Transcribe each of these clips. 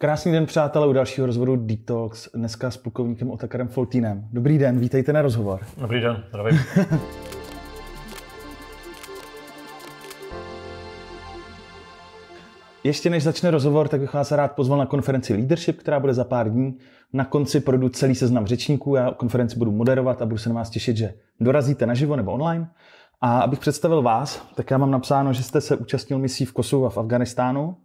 Krásný den, přátelé, u dalšího rozvodu Detox, dneska s plukovníkem Otakarem Foltínem. Dobrý den, vítejte na rozhovor. Dobrý den, zdravím. Ještě než začne rozhovor, tak bych vás rád pozval na konferenci Leadership, která bude za pár dní. Na konci projdu celý seznam řečníků, já konferenci budu moderovat a budu se na vás těšit, že dorazíte naživo nebo online. A abych představil vás, tak já mám napsáno, že jste se účastnil misí v Kosovu a v Afganistánu,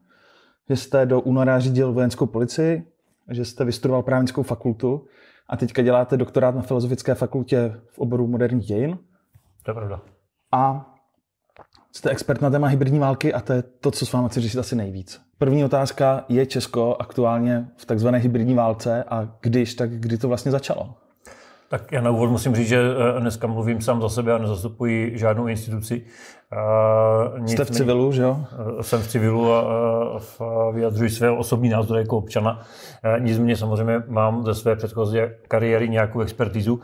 že jste do února řídil vojenskou policii, že jste vystudoval právnickou fakultu a teďka děláte doktorát na Filozofické fakultě v oboru moderních dějin. To je pravda. A jste expert na téma hybridní války a to je to, co s vámi chci říct asi nejvíc. První otázka, je Česko aktuálně v takzvané hybridní válce a když, tak kdy to vlastně začalo? Tak já na úvod musím říct, že eh, dneska mluvím sám za sebe a nezastupuji žádnou instituci. Eh, Jste v civilu, že jo? Eh, jsem v civilu a vyjadřuji své osobní názory jako občana. Eh, nicméně samozřejmě mám ze své předchozí kariéry nějakou expertizu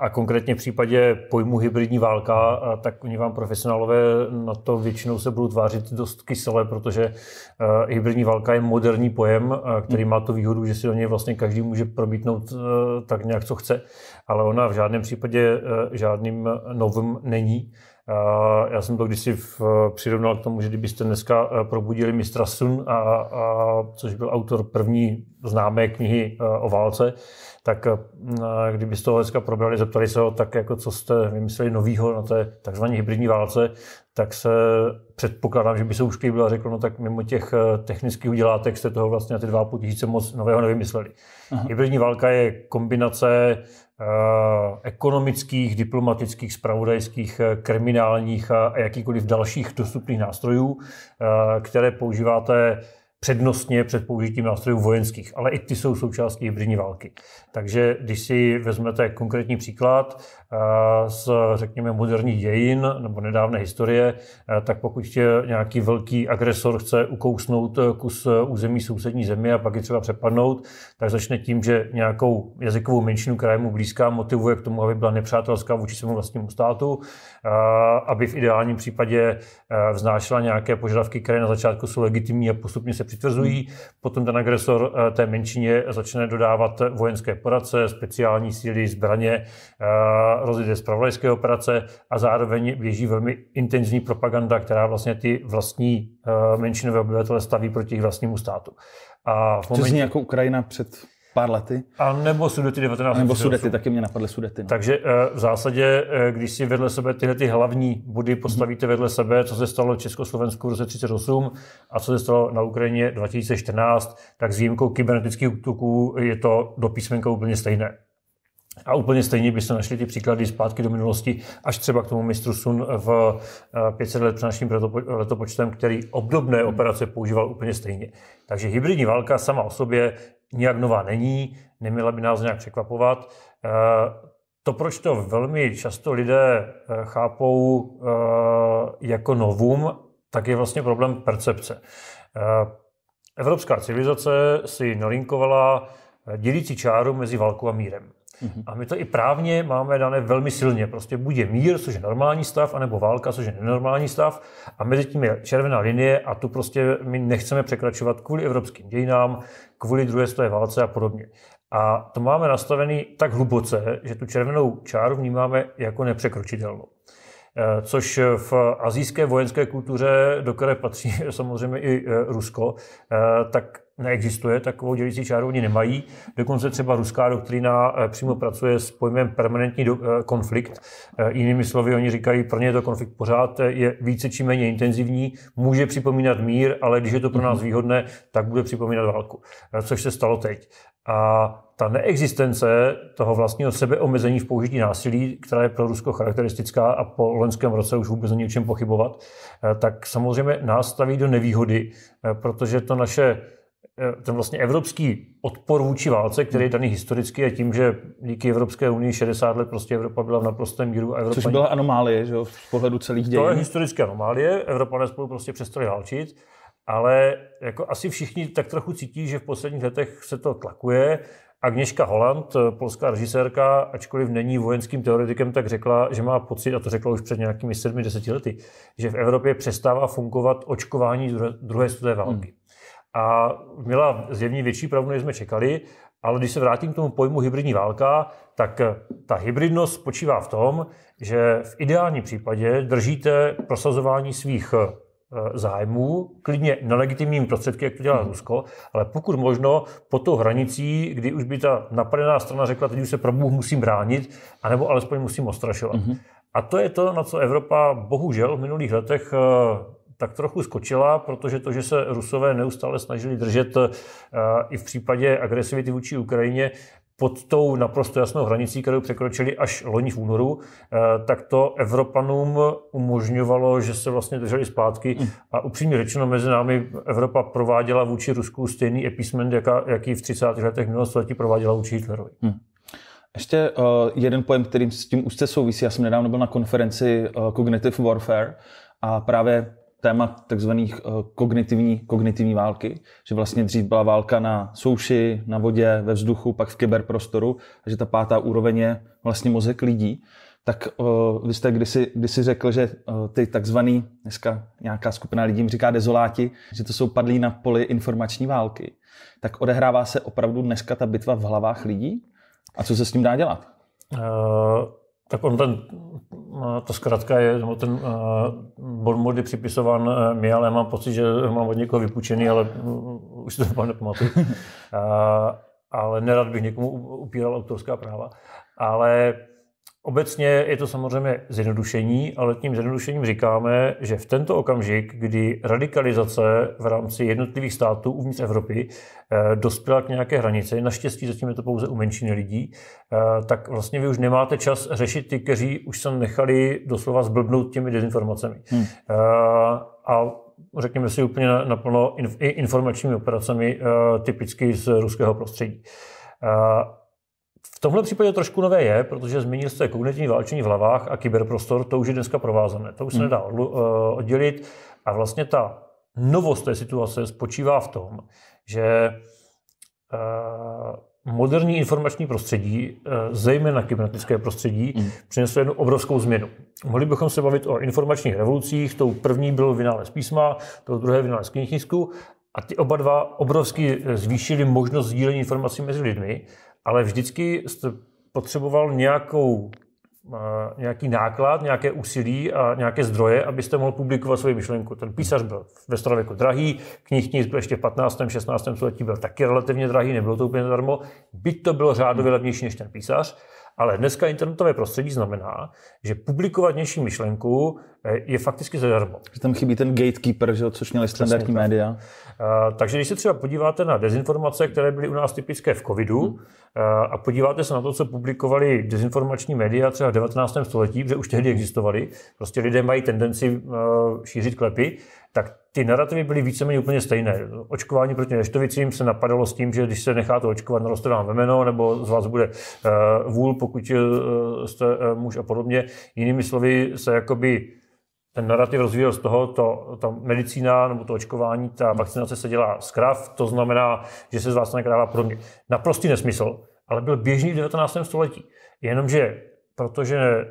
a konkrétně v případě pojmu hybridní válka, tak oni vám profesionálové na to většinou se budou tvářit dost kyselé, protože hybridní válka je moderní pojem, který má tu výhodu, že si do něj vlastně každý může probítnout tak nějak, co chce, ale ona v žádném případě žádným novým není. Já jsem to když si přirovnal k tomu, že kdybyste dneska eh, probudili mistra Sun, a, a, což byl autor první známé knihy eh, o válce, tak eh, kdybyste ho dneska probrali, zeptali se ho, tak jako co jste vymysleli novýho na té takzvané hybridní válce, tak se předpokládám, že by se už kýbil a řekl, no tak mimo těch technických udělátek jste toho vlastně na ty dva tisíce moc nového nevymysleli. Aha. Hybridní válka je kombinace Eh, ekonomických, diplomatických, spravodajských, eh, kriminálních a jakýkoliv dalších dostupných nástrojů, eh, které používáte přednostně před použitím nástrojů vojenských, ale i ty jsou součástí hybridní války. Takže když si vezmete konkrétní příklad eh, z, řekněme, moderní dějin nebo nedávné historie, eh, tak pokud tě nějaký velký agresor chce ukousnout eh, kus území sousední země a pak je třeba přepadnout, tak začne tím, že nějakou jazykovou menšinu, která je mu blízká, motivuje k tomu, aby byla nepřátelská vůči svému vlastnímu státu, aby v ideálním případě vznášela nějaké požadavky, které na začátku jsou legitimní a postupně se přitvrzují. Hmm. Potom ten agresor eh, té menšině začne dodávat vojenské poradce, speciální síly, zbraně, eh, rozjede zpravodajské operace a zároveň běží velmi intenzivní propaganda, která vlastně ty vlastní eh, menšinové obyvatele staví proti jejich vlastnímu státu. A v momentě... jako Ukrajina před pár lety. A nebo Sudety 19. A nebo Sudety, taky mě napadly Sudety. No. Takže eh, v zásadě, eh, když si vedle sebe tyhle ty hlavní body postavíte vedle sebe, co se stalo v Československu v roce 38 a co se stalo na Ukrajině 2014, tak s výjimkou kybernetických útoků je to do písmenka úplně stejné. A úplně stejně byste našli ty příklady zpátky do minulosti, až třeba k tomu mistru Sun v 500 eh, let před naším letopočtem, který obdobné operace používal úplně stejně. Takže hybridní válka sama o sobě nijak nová není, neměla by nás nějak překvapovat. Eh, to, proč to velmi často lidé eh, chápou eh, jako novum, tak je vlastně problém percepce. Evropská civilizace si nalinkovala dělící čáru mezi válkou a mírem. Mhm. A my to i právně máme dané velmi silně. Prostě buď je mír, což je normální stav, anebo válka, což je nenormální stav. A mezi tím je červená linie a tu prostě my nechceme překračovat kvůli evropským dějinám, kvůli druhé světové válce a podobně. A to máme nastavený tak hluboce, že tu červenou čáru vnímáme jako nepřekročitelnou. Eh, což v azijské vojenské kultuře, do které patří samozřejmě i eh, Rusko, eh, tak neexistuje, takovou dělící čáru oni nemají. Dokonce třeba ruská doktrina eh, přímo pracuje s pojmem permanentní eh, konflikt. Eh, jinými slovy, oni říkají, pro ně je to konflikt pořád je více či méně intenzivní, může připomínat mír, ale když je to pro nás mhm. výhodné, tak bude připomínat válku, což se stalo teď. A ta neexistence toho vlastního sebeomezení v použití násilí, která je pro Rusko charakteristická a po loňském roce už vůbec není o čem pochybovat, tak samozřejmě nás staví do nevýhody, protože to naše Eh, ten vlastně evropský odpor vůči válce, který je hmm. daný historicky a tím, že díky Evropské unii 60 let prostě Evropa byla v naprostém míru. Evropa... Což byla anomálie, že jo, z pohledu celých dějin. To je historické anomálie, Evropa spolu prostě přestali válčit, ale jako asi všichni tak trochu cítí, že v posledních letech se to tlakuje. Agněška Holland, eh, polská režisérka, ačkoliv není vojenským teoretikem, tak řekla, že má pocit, a to řekla už před nějakými sedmi deseti lety, že v Evropě přestává fungovat očkování druhé světové války. Hmm a měla zjevně větší pravdu, než jsme čekali. Ale když se vrátím k tomu pojmu hybridní válka, tak eh, ta hybridnost spočívá v tom, že v ideálním případě držíte prosazování svých eh, zájmů, klidně nelegitimním prostředky, jak to dělá mhm. Rusko, ale pokud možno po tou hranicí, kdy už by ta napadená strana řekla, teď už se pro Bůh musím bránit, anebo alespoň musím ostrašovat. Mm-hmm. A to je to, na co Evropa bohužel v minulých letech eh, tak trochu skočila, protože to, že se Rusové neustále snažili držet eh, i v případě agresivity vůči Ukrajině, pod tou naprosto jasnou hranicí, kterou překročili až loni v únoru, eh, tak to Evropanům umožňovalo, že se vlastně drželi zpátky. Hmm. A upřímně řečeno, mezi námi Evropa prováděla vůči Rusku stejný epísmen, jaký v 30. letech minulého století prováděla vůči Hitlerovi. Hmm. Ještě uh, jeden pojem, kterým s tím už se souvisí. Já jsem nedávno byl na konferenci uh, Cognitive Warfare a právě téma takzvaných eh, kognitivní, kognitivní války, že vlastně dřív byla válka na souši, na vodě, ve vzduchu, pak v kyberprostoru a že ta pátá úroveň je vlastně mozek lidí. Tak uh, vy jste kdysi, kdysi řekl, že uh, ty takzvaný, dneska nějaká skupina lidí jim říká dezoláti, že to jsou padlí na poli informační války. Tak odehrává se opravdu dneska ta bitva v hlavách lidí? A co se s tím dá dělat? Uh tak on ten, no, to zkrátka je, nebo ten uh, eh, bon mod je připisován uh, eh, mě, ale mám pocit, že mám od někoho vypučený, ale uh, už si to nepamatuju. Uh, ale nerad bych někomu upíral autorská práva. Ale Obecně je to samozřejmě zjednodušení, ale tím zjednodušením říkáme, že v tento okamžik, kdy radikalizace v rámci jednotlivých států uvnitř Evropy eh, dospěla k nějaké hranici, naštěstí zatím je to pouze u menšiny lidí, eh, tak vlastně vy už nemáte čas řešit ty, kteří už se nechali doslova zblbnout těmi dezinformacemi. Hmm. Eh, a řekněme si úplně naplno informačními operacemi typicky z ruského prostředí. V tomhle případě trošku nové je, protože zmínil jste kognitivní válčení v hlavách a kyberprostor, to už je dneska provázané, to už se hmm. nedá eh, oddělit. A vlastně ta novost té situace spočívá v tom, že eh, moderní informační prostředí, eh, zejména kybernetické prostředí, hmm. přineslo jednu obrovskou změnu. Mohli bychom se bavit o informačních revolucích, tou první byl vynález písma, tou druhé vynález knihtisku, a ty oba dva obrovsky zvýšili možnost sdílení informací mezi lidmi ale vždycky jste potřeboval nějakou, eh, nějaký náklad, nějaké úsilí a nějaké zdroje, abyste mohl publikovat svoji myšlenku. Ten písař byl ve starověku drahý, knihní byl ještě v 15. 16. století byl taky relativně drahý, nebylo to úplně zadarmo, byť to bylo řádově levnější než ten písař, ale dneska internetové prostředí znamená, že publikovat nější myšlenku eh, je fakticky zadarmo. Že tam chybí ten gatekeeper, že, což měli standardní Přesně, média. Uh, takže když se třeba podíváte na dezinformace, které byly u nás typické v covidu, hmm. uh, a podíváte se na to, co publikovali dezinformační média třeba v 19. století, že už tehdy existovaly, prostě lidé mají tendenci uh, šířit klepy, tak ty narrativy byly víceméně úplně stejné. Očkování proti neštovicím se napadalo s tím, že když se necháte očkovat, naroste vám vemeno, nebo z vás bude eh, vůl, pokud eh, jste eh, muž a podobně. Jinými slovy se jakoby ten narrativ rozvíjel z toho, to, ta medicína nebo to očkování, ta vakcinace se dělá z krav, to znamená, že se z vás nekrává podobně. Naprostý nesmysl, ale byl běžný v 19. století. Jenomže protože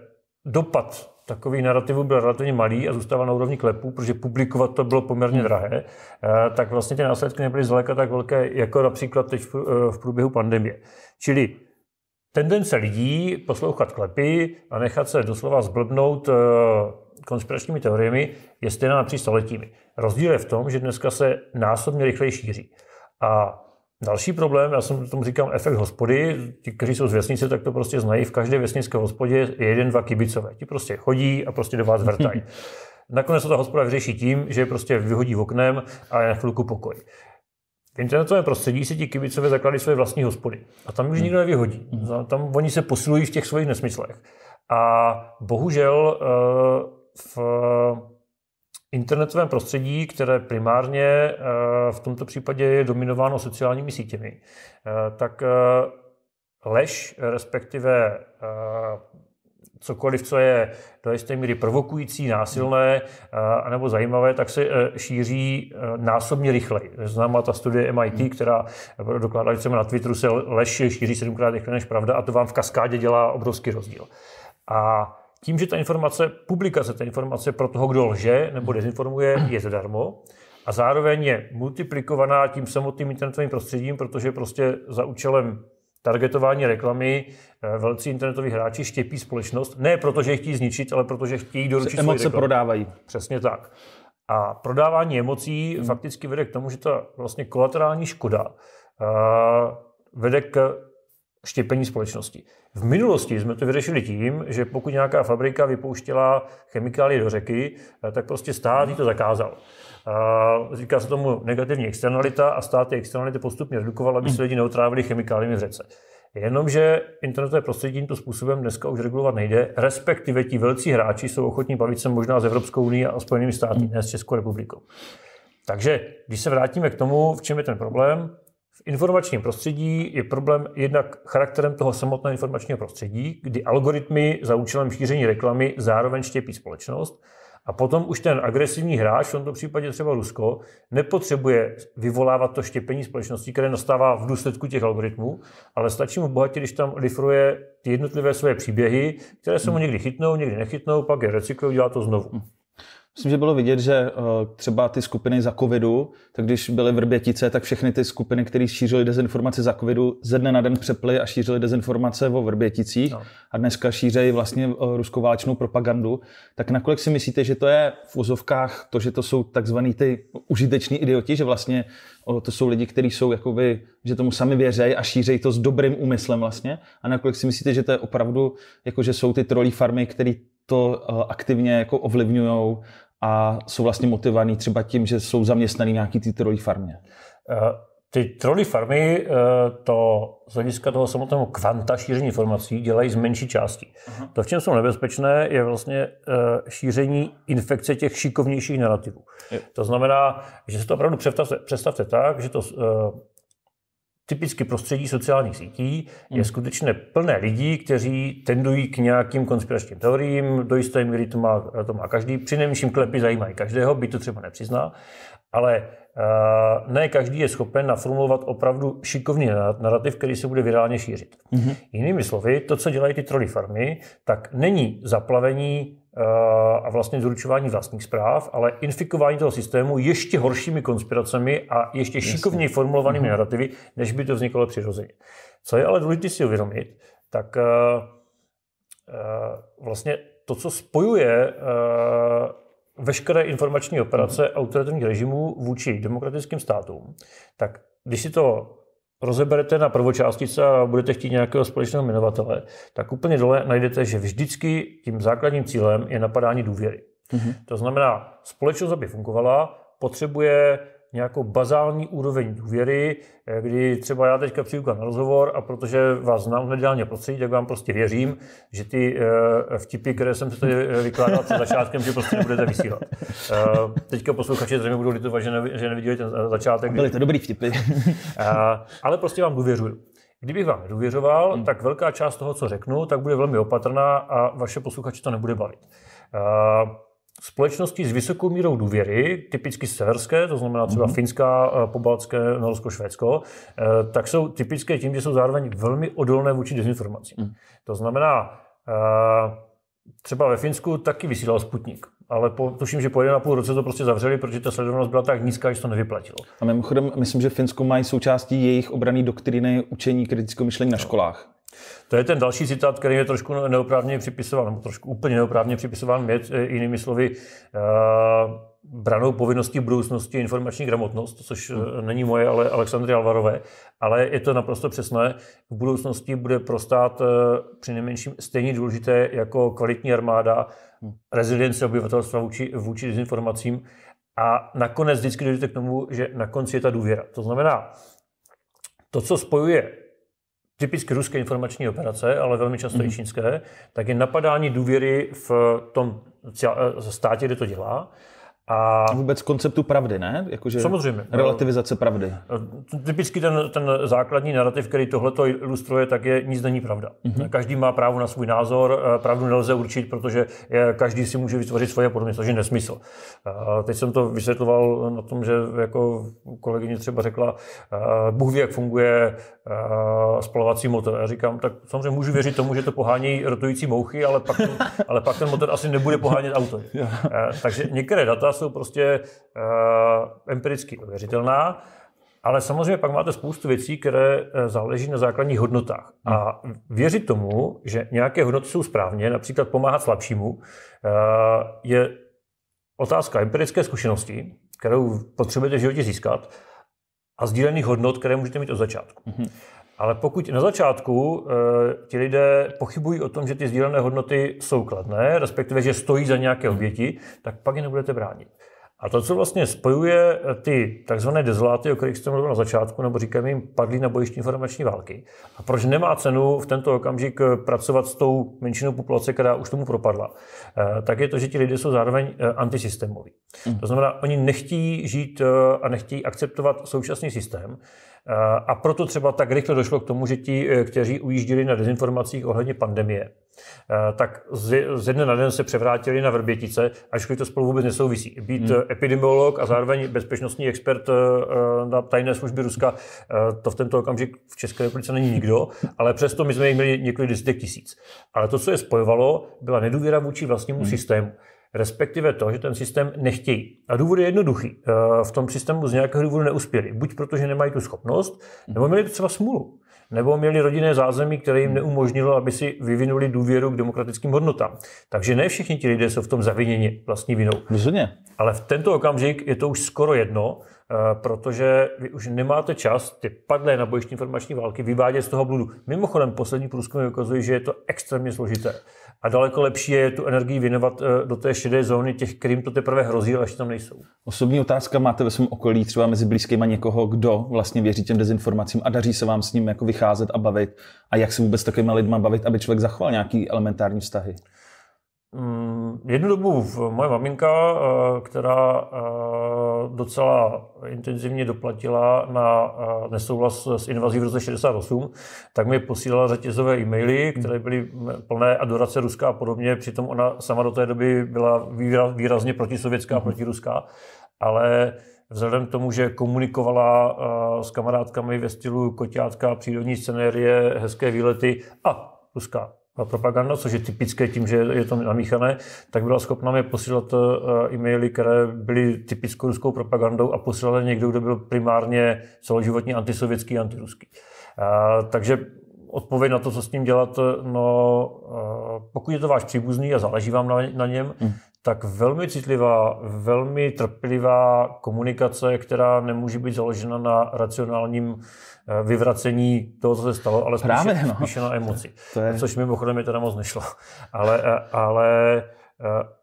dopad takových narrativů byl relativně malý a zůstával na úrovni klepů, protože publikovat to bylo poměrně hmm. drahé, eh, tak vlastně ty následky nebyly zdaleka tak velké, jako například teď eh, v průběhu pandemie. Čili tendence lidí poslouchat klepy a nechat se doslova zblbnout eh, konspiračními teoriemi je stejná napříč staletími. Rozdíl je v tom, že dneska se násobně rychleji šíří. A Další problém, já jsem tomu říkám efekt hospody, ti, kteří jsou z vesnice, tak to prostě znají, v každé vesnické hospodě je jeden, dva kibicové. Ti prostě chodí a prostě do vás vrtají. Nakonec se ta hospoda vyřeší tím, že je prostě vyhodí oknem a je na chvilku pokoj. V internetovém prostředí si ti kibicové zakládají své vlastní hospody. A tam už hmm. nikdo nevyhodí. Hmm. Tam oni se posilují v těch svých nesmyslech. A bohužel eh, v internetovém prostředí, které primárně eh, v tomto případě je dominováno sociálními sítěmi, eh, tak eh, lež, respektive cokoliv, co je do jisté míry provokující, násilné nebo zajímavé, tak se šíří násobně rychleji. Známá ta studie MIT, hmm. která dokládá, že na Twitteru se lež šíří sedmkrát rychleji než pravda a to vám v kaskádě dělá obrovský rozdíl. A tím, že ta informace, publikace té informace pro toho, kdo lže nebo dezinformuje, je zadarmo a zároveň je multiplikovaná tím samotným internetovým prostředím, protože prostě za účelem targetování reklamy eh, velcí internetoví hráči štěpí společnost, ne protože je chtějí zničit, ale protože chtějí doručit Emoce prodávají. Přesně tak. A prodávání emocí hmm. fakticky vede k tomu, že ta vlastně kolaterální škoda uh, vede k štěpení společnosti. V minulosti jsme to vyřešili tím, že pokud nějaká fabrika vypouštěla chemikálie do řeky, eh, tak prostě stát jí to zakázal. A eh, říká se tomu negativní externalita a stát ty externality postupně redukoval, aby se lidi neotrávili chemikáliemi v řece. Jenomže internetové prostředí tímto způsobem dneska už regulovat nejde, respektive ti velcí hráči jsou ochotní bavit se možná s Evropskou unii a Spojenými státy, ne s Českou republikou. Takže když se vrátíme k tomu, v čem je ten problém, v informačním prostředí je problém jednak charakterem toho samotného informačního prostředí, kdy algoritmy za účelem šíření reklamy zároveň štěpí společnost a potom už ten agresivní hráč, v tomto případě třeba Rusko, nepotřebuje vyvolávat to štěpení společností, které nastává v důsledku těch algoritmů, ale stačí mu bohatě, když tam lifruje ty jednotlivé své příběhy, které se mu někdy chytnou, někdy nechytnou, pak je recyklují, dělá to znovu. Myslím, že bylo vidět, že eh, třeba ty skupiny za covidu, tak když byly vrbětice, tak všechny ty skupiny, které šířily dezinformace za covidu, ze dne na den přeply a šířily dezinformace o vrběticích no. a dneska šířejí vlastně eh, ruskou válečnou propagandu. Tak nakolik si myslíte, že to je v vozovkách to, že to jsou takzvaný ty užiteční idioti, že vlastně to jsou lidi, kteří jsou jakoby, že tomu sami věřejí a šířejí to s dobrým úmyslem vlastně. A nakolik si myslíte, že to je opravdu, jako že jsou ty trolí farmy, které to eh, aktivně jako ovlivňují a jsou vlastně motivovaní třeba tím, že jsou zaměstnaní nějaký eh, ty trolí farmě? Ty trolí farmy eh, to z hlediska toho samotného kvanta šíření informací dělají z menší části. Uh-huh. To, v čem jsou nebezpečné, je vlastně eh, šíření infekce těch šikovnějších narrativů. Je. To znamená, že se to opravdu představte, představte tak, že to typicky prostředí sociálních sítí je hmm. skutečně plné lidí, kteří tendují k nějakým konspiračním teoriím, do jisté míry to má, to má každý, přinejmenším klepy zajímají každého, by to třeba nepřizná, ale Eh, ne každý je schopen naformulovat opravdu šikovný narrativ, který se bude virálně šířit. Mm-hmm. Jinými slovy, to, co dělají ty troly farmy, tak není zaplavení eh, a vlastně zručování vlastních zpráv, ale infikování toho systému ještě horšími konspiracemi a ještě Jasně. formulovanými mm-hmm. narrativy, než by to vzniklo přirozeně. Co je ale důležité si uvědomit, tak eh, vlastně to, co spojuje veškeré informační operace autoritativních režimů vůči demokratickým státům, tak když si to rozeberete na prvočástice a budete chtít nějakého společného jmenovatele, tak úplně dole najdete, že vždycky tím základním cílem je napadání důvěry. Mm-hmm. To znamená, společnost, aby fungovala, potřebuje nějakou bazální úroveň důvěry, eh, kdy třeba já teďka přijdu na rozhovor a protože vás znám v mediálně prostředí, tak vám prostě věřím, že ty eh, vtipy, které jsem se tady eh, vykládal před začátkem, že prostě nebudete vysílat. Teďka posluchači zřejmě budou litovat, že, nev, že neviděli ten začátek. Byly to dobrý vtipy. Ale prostě vám důvěřuju. Kdybych vám důvěřoval, hmm. tak velká část toho, co řeknu, tak bude velmi opatrná a vaše posluchači to nebude bavit. Společnosti s vysokou mírou důvěry, typicky severské, to znamená třeba mm-hmm. finská, eh, pobaltské, norsko, švédsko, eh, tak jsou typické tím, že jsou zároveň velmi odolné vůči dezinformacím. Mm. To znamená, eh, třeba ve Finsku taky vysílal Sputnik, ale po, tuším, že po jeden a půl roce to prostě zavřeli, protože ta sledovanost byla tak nízká, že to nevyplatilo. A mimochodem, myslím, že Finsko mají součástí jejich obrany doktriny učení kritického myšlení na školách. To je ten další citát, který je trošku neoprávně připisován, nebo trošku úplně neoprávně připisován mě, e, jinými slovy, uh, branou povinností budoucnosti informační gramotnost, což e, hmm. není moje, ale Alexandry Alvarové, ale je to naprosto přesné. V budoucnosti bude prostát při uh, přinejmenším stejně důležité jako kvalitní armáda, hmm. rezilience obyvatelstva vůči, vůči dezinformacím a nakonec vždycky dojde k tomu, že na konci je ta důvěra. To znamená, to, co spojuje typicky ruské informační operace, ale velmi často mm. i mhm. čínské, tak je napadání důvěry v tom eh, státě, kde to dělá. A vůbec konceptu pravdy, ne? Jakože samozřejmě. Relativizace pravdy. E, typicky ten, ten základní narrativ, který tohle ilustruje, tak je nic není pravda. Mm-hmm. Každý má právo na svůj názor, e, pravdu nelze určit, protože je, každý si může vytvořit svoje podmínky, což je nesmysl. A e, teď jsem to vysvětloval na tom, že jako kolegyně třeba řekla, Bůh ví, jak funguje spalovací motor. Já říkám, tak samozřejmě můžu věřit tomu, že to pohání rotující mouchy, ale pak, ale pak ten motor asi nebude pohánět auto. Takže některé data jsou prostě uh, empiricky ověřitelná. Ale samozřejmě pak máte spoustu věcí, které eh, záleží na základních hodnotách. A věřit tomu, že nějaké hodnoty jsou správně, například pomáhat slabšímu, eh, je otázka empirické zkušenosti, kterou potřebujete v životě získat, a sdílených hodnot, které můžete mít od začátku. Mm-hmm. Ale pokud na začátku e, ti lidé pochybují o tom, že ty sdílené hodnoty jsou kladné, respektive, že stojí za nějaké oběti, tak pak je nebudete bránit. A to, co vlastně spojuje eh, ty tzv. dezoláty, o kterých jste mluvil na začátku, nebo říkáme jim, padlí na bojišti informační války. A proč nemá cenu v tento okamžik eh, pracovat s tou menšinou populace, která už tomu propadla, tak je to, že ti lidé jsou zároveň antisystémoví. Hmm. To znamená, oni nechtí žít a nechtí akceptovat současný systém. A proto třeba tak rychle došlo k tomu, že ti, eh, kteří ujížděli na dezinformacích ohledně pandemie, eh, tak z jedné na den se převrátili na vrbětice, když to spolu vůbec nesouvisí. Být hmm. Eh, epidemiolog a zároveň bezpečnostní expert na tajné služby Ruska, to v tento okamžik v České republice není nikdo, ale přesto my jsme jich měli několik desítek tisíc. Ale to, co je spojovalo, byla nedůvěra vůči vlastnímu hmm. systému respektive to, že ten systém nechtějí. A důvod je jednoduchý. Eh, v tom systému z nějakého důvodu neuspěli. Buď protože nemají tu schopnost, nebo měli třeba smůlu. Nebo měli rodinné zázemí, které jim neumožnilo, aby si vyvinuli důvěru k demokratickým hodnotám. Takže ne všichni ti lidé jsou v tom zaviněni vlastní vinou. Rozhodně. Ale v tento okamžik je to už skoro jedno, Eh, protože vy už nemáte čas ty padlé na bojiště informační války vyvádět z toho bludu. Mimochodem, poslední průzkumy ukazují, že je to extrémně složité. A daleko lepší je tu energii věnovat eh, do té šedé zóny těch, kterým to teprve hrozí, ale ještě tam nejsou. Osobní otázka, máte ve svém okolí třeba mezi blízkýma někoho, kdo vlastně věří těm dezinformacím a daří se vám s ním jako vycházet a bavit? A jak se vůbec takovými lidma bavit, aby člověk zachoval nějaký elementární vztahy? Mm, jednu dobu moje maminka, eh, která eh, docela intenzivně doplatila na eh, nesouhlas s invazí v roce 68, tak mi posílala řetězové e-maily, hmm. které byly mm, plné adorace ruská a podobně, přitom ona sama do té doby byla výrazně protisovětská, hmm. protiruská, ale vzhledem k tomu, že komunikovala s kamarádkami ve stylu koťátka, přírodní scenérie, hezké výlety a ruská propaganda, což je typické tím, že je to namíchané, tak byla schopna mi posílat eh, e-maily, které byly typickou ruskou propagandou a posílala někdo, kdo byl primárně celoživotně antisovětský, antiruský. A, takže odpověď na to, co s tím dělat, no, eh, pokud je to váš příbuzný a záleží vám na, na něm, hmm. tak velmi citlivá, velmi trpělivá komunikace, která nemůže být založena na racionálním eh, vyvracení toho, co se stalo, ale spíše, Právě, no. spíše na emoci. To je... Což mimochodem je teda moc nešlo. Ale, eh, ale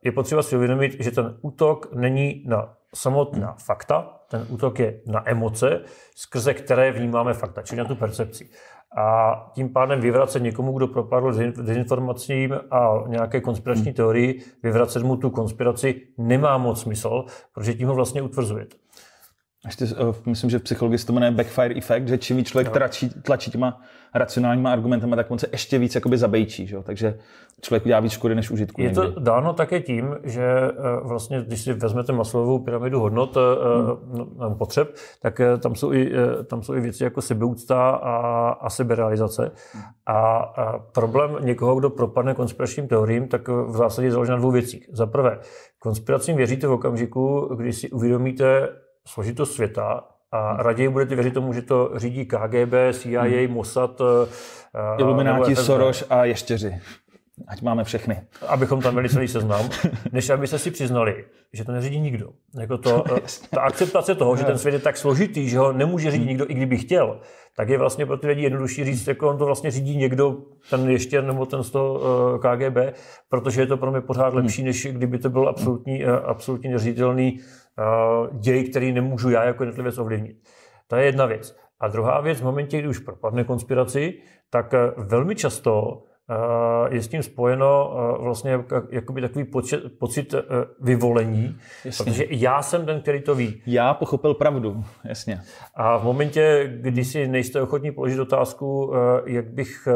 je potřeba si uvědomit, že ten útok není na samotná fakta, ten útok je na emoce, skrze které vnímáme fakta, čili na tu percepci. A tím pádem vyvracet někomu, kdo propadl dezinformacím a nějaké konspirační teorii, vyvracet mu tu konspiraci nemá moc smysl, protože tím ho vlastně utvrzujete ještě, eh, myslím, že v psychologii se to jmenuje backfire effect, že čím víc člověk tlačí, tlačí těma racionálníma argumentama, tak on se ještě víc jakoby zabejčí. Že? Takže člověk udělá víc škody než užitku. Je někdy. to dáno také tím, že eh, vlastně, když si vezmete maslovou pyramidu hodnot eh, hmm. No, no, potřeb, tak tam jsou, i, tam jsou i věci jako sebeúcta a, a seberealizace. Hmm. A, a problém někoho, kdo propadne konspiračním teoriím, tak v zásadě je založen na dvou věcích. Za prvé, konspiracím věříte v okamžiku, kdy si uvědomíte, složitost světa a hmm. raději budete věřit tomu, že to řídí KGB, CIA, hmm. Mossad, eh, Ilumináti, Soros a ještěři. Ať máme všechny. Abychom tam byli celý seznam, než aby se si přiznali, že to neřídí nikdo. Jako to, eh, ta akceptace toho, že ten eh. svět je tak složitý, že ho nemůže řídit hmm. nikdo, i kdyby chtěl, tak je vlastně pro ty lidi jednodušší říct, jako on to vlastně řídí někdo, ten ještě nebo ten z toho KGB, protože je to pro mě pořád hmm. lepší, než kdyby to byl absolutní, absolutně neříditelný Eh, děj, který nemůžu já jako jednotlivec ovlivnit. To je jedna věc. A druhá věc, v momentě, kdy už propadne konspiraci, tak eh, velmi často Eh, je s tím spojeno eh, vlastně jakoby takový počet, pocit eh, vyvolení, jasně. protože já jsem ten, který to ví. Já pochopil pravdu, jasně. A v momentě, kdy si nejste ochotní položit otázku, jak bych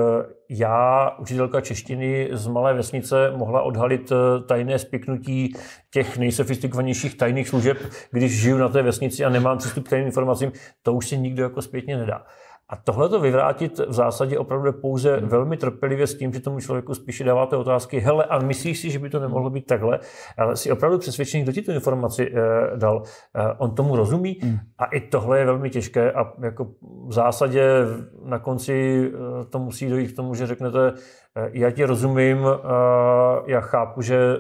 já, učitelka češtiny z malé vesnice, mohla odhalit tajné spiknutí těch nejsofistikovanějších tajných služeb, když žiju na té vesnici a nemám přístup k tajným informacím, to už si nikdo jako zpětně nedá. A tohle to vyvrátit v zásadě opravdu pouze hmm. velmi trpělivě s tím, že tomu člověku spíše dáváte otázky, hele, a myslíš si, že by to nemohlo být takhle, ale si opravdu přesvědčený, kdo ti tu informaci e, dal. E, on tomu rozumí hmm. a i tohle je velmi těžké a jako v zásadě na konci eh, to musí dojít k tomu, že řeknete, já ti rozumím, já chápu, že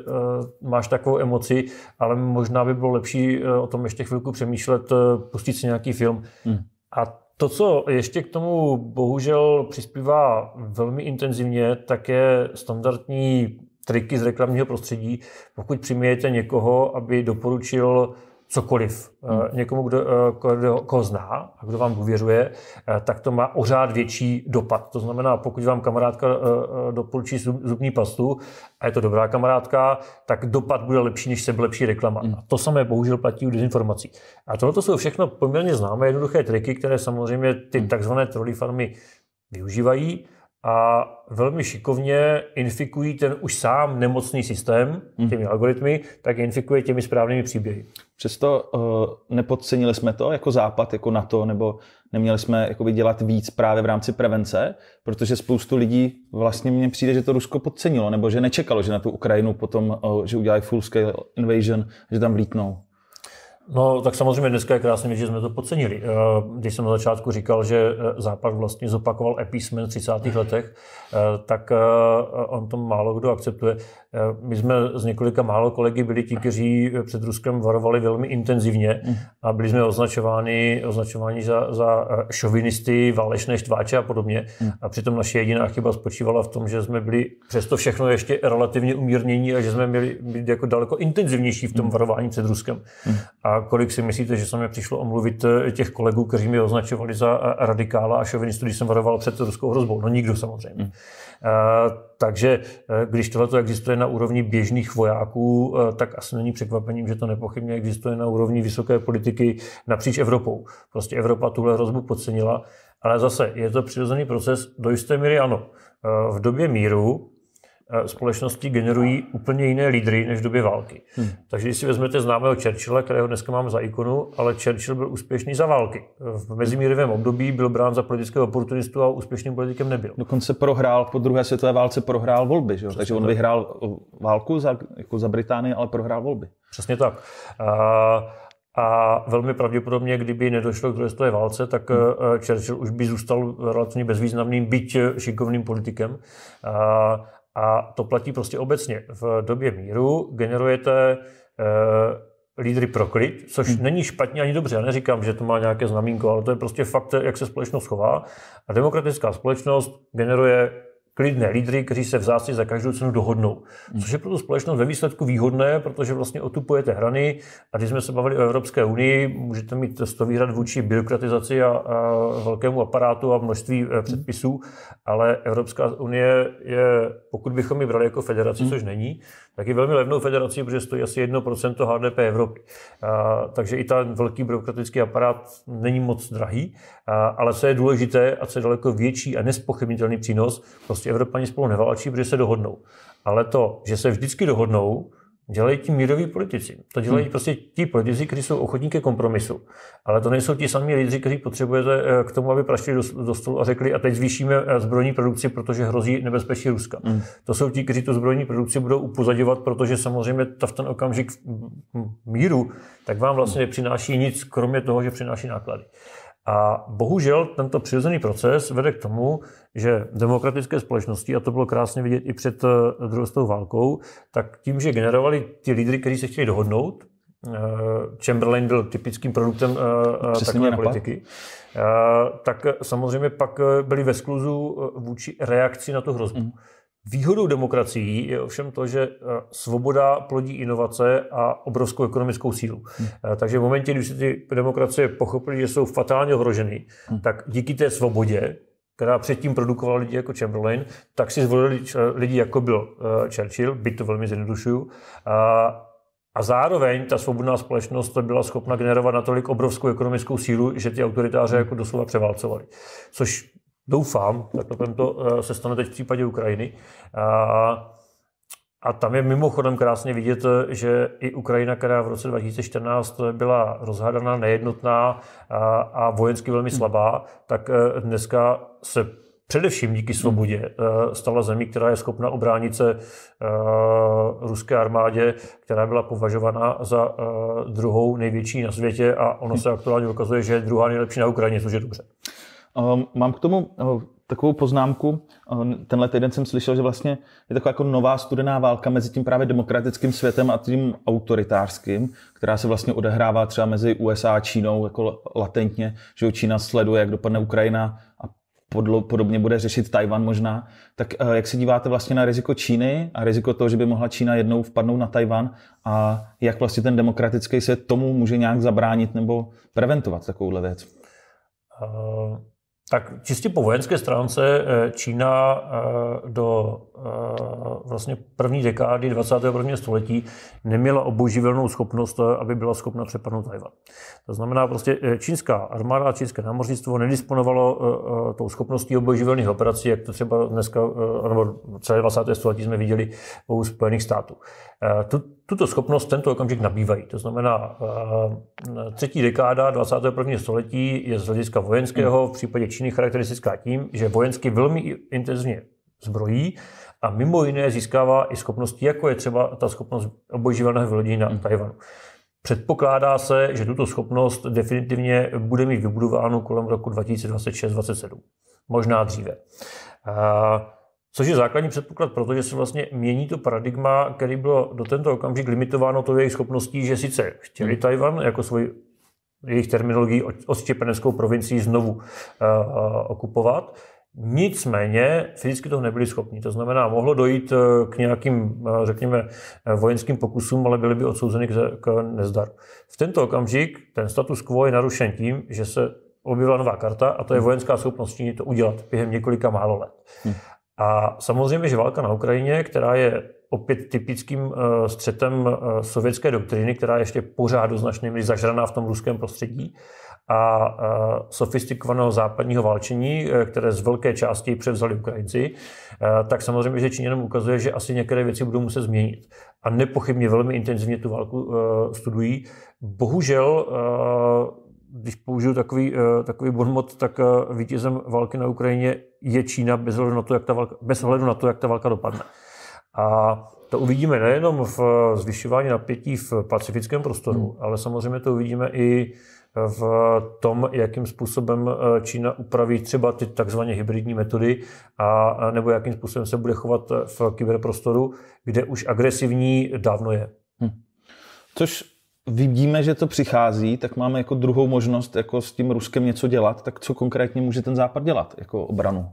máš takovou emoci, ale možná by bylo lepší o tom ještě chvilku přemýšlet, pustit si nějaký film. Hmm. A to, co ještě k tomu bohužel přispívá velmi intenzivně, tak je standardní triky z reklamního prostředí. Pokud přimějete někoho, aby doporučil cokoliv eh, hmm. někomu, kdo, eh, kdo, koho zná a kdo vám důvěřuje, eh, tak to má ořád větší dopad. To znamená, pokud vám kamarádka doporučí zubní pastu a je to dobrá kamarádka, tak dopad bude lepší, než se lepší reklama. Hmm. A to samé bohužel platí u dezinformací. A tohle jsou všechno poměrně známé jednoduché triky, které samozřejmě ty hmm. takzvané trolley farmy využívají a velmi šikovně infikují ten už sám nemocný systém mhm. těmi hmm. algoritmy, tak infikuje těmi správnými příběhy. Přesto uh, nepodcenili jsme to jako západ, jako na to, nebo neměli jsme jakoby, dělat víc právě v rámci prevence, protože spoustu lidí vlastně mně přijde, že to Rusko podcenilo, nebo že nečekalo, že na tu Ukrajinu potom, uh, že udělají full scale invasion, že tam vlítnou. No, tak samozřejmě dneska je krásně, že jsme to podcenili. Eh, když jsem na začátku říkal, že eh, Západ vlastně zopakoval epísmen v 30. letech, eh, tak on to málo kdo akceptuje. My jsme z několika málo kolegy byli ti, kteří před Ruskem varovali velmi intenzivně mm. a byli jsme označováni, označováni za, za šovinisty, válečné štváče a podobně. Mm. A přitom naše jediná chyba spočívala v tom, že jsme byli přesto všechno ještě relativně umírnění a že jsme měli být jako daleko intenzivnější v tom mm. varování před Ruskem. A kolik si myslíte, že se mi přišlo omluvit eh, těch kolegů, kteří mě označovali za eh, radikála a šovinistu, když jsem varoval před ruskou hrozbou? No nikdo samozřejmě. A, hmm. eh, Takže když tohle existuje na úrovni běžných vojáků, tak asi není překvapením, že to nepochybně existuje na úrovni vysoké politiky napříč Evropou. Prostě Evropa tuhle hrozbu podcenila, ale zase je to přirozený proces, do jisté míry ano. V době míru Eh, společnosti generují úplně jiné lídry než v době války. Hmm. Takže když si vezmete známého Churchilla, kterého dneska máme za ikonu, ale Churchill byl úspěšný za války. V mezimírovém období byl brán za politického oportunistu a úspěšným politikem nebyl. Dokonce prohrál po druhé světové válce prohrál volby, že? takže on tak. vyhrál eh, válku za, jako za Británii, ale prohrál volby. Přesně tak. A... A velmi pravděpodobně, kdyby nedošlo k druhé světové válce, tak hmm. Eh, Churchill už by zůstal relativně bezvýznamným, byť šikovným politikem. A, a to platí prostě obecně. V době míru generujete uh, lídry pro klid, což hmm. není špatně ani dobře. Já neříkám, že to má nějaké znamínko, ale to je prostě fakt, jak se společnost chová. A demokratická společnost generuje klidné lídry, kteří se v zásadě za každou cenu dohodnou. Hmm. Což je pro tu společnost ve výsledku výhodné, protože vlastně otupujete hrany a když jsme se bavili o Evropské unii, můžete mít sto výhrad vůči byrokratizaci a, a velkému aparátu a množství mm. předpisů, ale Evropská unie je, pokud bychom ji brali jako federaci, hmm. což není, tak je velmi levnou federací, protože stojí asi 1% HDP Evropy. A, takže i ten velký byrokratický aparát není moc drahý, a, ale co je důležité a co je daleko větší a nespochybnitelný přínos, prostě Evropani spolu neválčí, protože se dohodnou. Ale to, že se vždycky dohodnou, dělají ti míroví politici. To dělají hmm. prostě ti politici, kteří jsou ochotní ke kompromisu. Ale to nejsou ti sami lidři, kteří potřebujete eh, k tomu, aby prašli do, do stolu a řekli, a teď zvýšíme eh, zbrojní produkci, protože hrozí nebezpečí Ruska. Hmm. To jsou ti, kteří tu zbrojní produkci budou upozadovat, protože samozřejmě ta v ten okamžik míru, tak vám vlastně nepřináší nic, kromě toho, že přináší náklady. A bohužel tento přirozený proces vede k tomu, že demokratické společnosti, a to bylo krásně vidět i před eh, druhou světovou válkou, tak tím, že generovali ty lídry, kteří se chtěli dohodnout, eh, Chamberlain byl typickým produktem eh, Přesně takové politiky, tak samozřejmě pak byli ve skluzu vůči reakci na tu hrozbu. Mm. Výhodou demokracií je ovšem to, že eh, svoboda plodí inovace a obrovskou ekonomickou sílu. Hmm. Eh, takže v momentě, když se ty demokracie pochopily, že jsou fatálně ohroženy, hmm. tak díky té svobodě, která předtím produkovala lidi jako Chamberlain, tak si zvolili lidi, jako byl eh, Churchill, byť to velmi zjednodušuju, a zároveň ta svobodná společnost to byla schopna generovat natolik obrovskou ekonomickou sílu, že ty autoritáře hmm. jako doslova převálcovali. Což Doufám, tak to, to eh, se stane teď v případě Ukrajiny. A, a tam je mimochodem krásně vidět, že i Ukrajina, která v roce 2014 byla rozhádaná, nejednotná a, a vojensky velmi slabá, tak eh, dneska se především díky svobodě eh, stala zemí, která je schopna obránit se ruské armádě, která byla považována za druhou největší na světě a ono se aktuálně ukazuje, že je druhá nejlepší na Ukrajině, což je dobře. Ehm, mám k tomu eh, takovou poznámku. Ehm, tenhle týden jsem slyšel, že vlastně je taková jako nová studená válka mezi tím právě demokratickým světem a tím autoritářským, která se vlastně odehrává třeba mezi USA a Čínou jako latentně, že Čína sleduje, jak dopadne Ukrajina a podobně bude řešit Tajvan možná. Tak eh, jak se díváte vlastně na riziko Číny a riziko toho, že by mohla Čína jednou vpadnout na Tajvan a jak vlastně ten demokratický svět tomu může nějak zabránit nebo preventovat takovouhle věc? Uh... Tak čistě po vojenské stránce eh, Čína eh, do eh, vlastně první dekády 21. století neměla obouživelnou schopnost, aby byla schopna přepadnout Tajvan. To znamená, prostě čínská armáda, čínské námořnictvo nedisponovalo tou schopností obouživelných operací, jak to třeba dneska, nebo celé 20. století jsme viděli u Spojených států tuto schopnost tento okamžik nabývají. To znamená, eh, třetí dekáda 21. století je z hlediska vojenského v případě Číny charakteristická tím, že vojensky velmi intenzivně zbrojí a mimo jiné získává i schopnosti, jako je třeba ta schopnost obojživelného vylodění na hmm. Tajvanu. Předpokládá se, že tuto schopnost definitivně bude mít vybudováno kolem roku 2026-2027, možná dříve. Eh, Což je základní předpoklad, protože se vlastně mění to paradigma, který bylo do tento okamžik limitováno to jejich schopností, že sice chtěli hmm. Tajvan jako svoji jejich terminologii odštěpeneckou provincii znovu uh, okupovat, Nicméně fyzicky toho nebyli schopni. To znamená, mohlo dojít eh, k nějakým, řekněme, vojenským pokusům, ale byli by odsouzeni k nezdaru. V tento okamžik ten status quo je narušen tím, že se objevila nová karta a to je mhm. vojenská schopnost Číny to udělat během několika málo let. Mhm. A samozřejmě, že válka na Ukrajině, která je opět typickým eh, střetem eh, sovětské doktriny, která je ještě pořád do značné zažraná v tom ruském prostředí a eh, sofistikovaného západního válčení, které z velké části převzali Ukrajinci, tak samozřejmě, že Číně ukazuje, že asi některé věci budou muset změnit. A nepochybně velmi intenzivně tu válku studují. Bohužel když použiju takový, eh, takový bonmot, tak eh, vítězem války na Ukrajině je Čína bez ohledu na to, jak ta válka, bez ohledu na to, jak ta válka dopadne. A to uvidíme nejenom v eh, zvyšování napětí v pacifickém prostoru, hmm. ale samozřejmě to uvidíme i v tom, jakým způsobem Čína upraví třeba ty takzvané hybridní metody, a, nebo jakým způsobem se bude chovat v kyberprostoru, kde už agresivní dávno je. Hmm. Což vidíme, že to přichází, tak máme jako druhou možnost jako s tím Ruskem něco dělat, tak co konkrétně může ten Západ dělat jako obranu?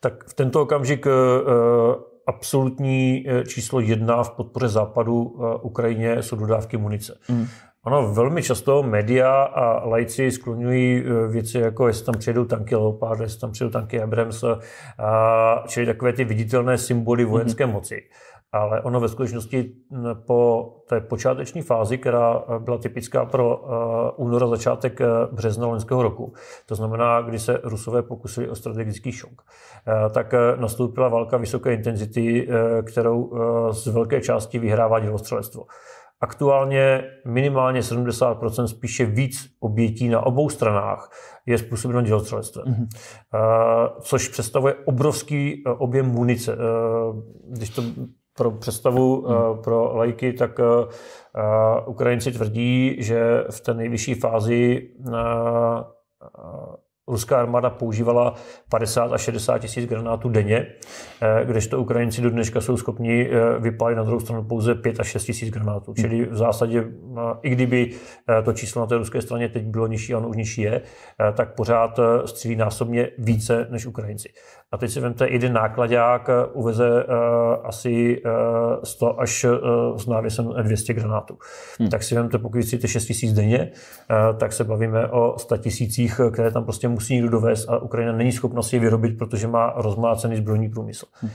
Tak v tento okamžik eh, eh, absolutní eh, číslo jedna v podpoře Západu Ukrajině jsou dodávky munice. Mm. Ano, velmi často média a lajci skloňují věci jako jestli tam přijedou tanky Leopard, jestli tam přijedou tanky Abrams, čili takové ty viditelné symboly vojenské mm-hmm. moci ale ono ve skutečnosti po té počáteční fázi, která eh, byla typická pro eh, února začátek eh, března loňského roku, to znamená, kdy se Rusové pokusili o strategický šok, tak nastoupila válka vysoké intenzity, kterou z velké části vyhrává dělostřelectvo. Aktuálně minimálně 70 spíše víc obětí na obou stranách je způsobeno dělostřelectvem, mm-hmm. což představuje obrovský objem munice. Když to pro představu hmm. eh, pro lajky, tak eh, eh, Ukrajinci tvrdí, že v té nejvyšší fázi ruská armáda používala 50 až 60 tisíc granátů denně, eh, kdežto Ukrajinci do dneška jsou schopni eh, vypálit na druhou stranu pouze 5 až 6 tisíc granátů. Hmm. Čili v zásadě, eh, i kdyby to číslo na té ruské straně teď bylo nižší, ano už nižší je, tak pořád střílí násobně více než Ukrajinci. A teď si vemte, jeden nákladák uveze asi 100 až s návěsem 200 granátů. Hmm. Tak si vemte, pokud chcete 6 tisíc denně, tak se bavíme o 100 tisících, které tam prostě musí někdo dovést a Ukrajina není schopna si je vyrobit, protože má rozmácený zbrojní průmysl. Hm.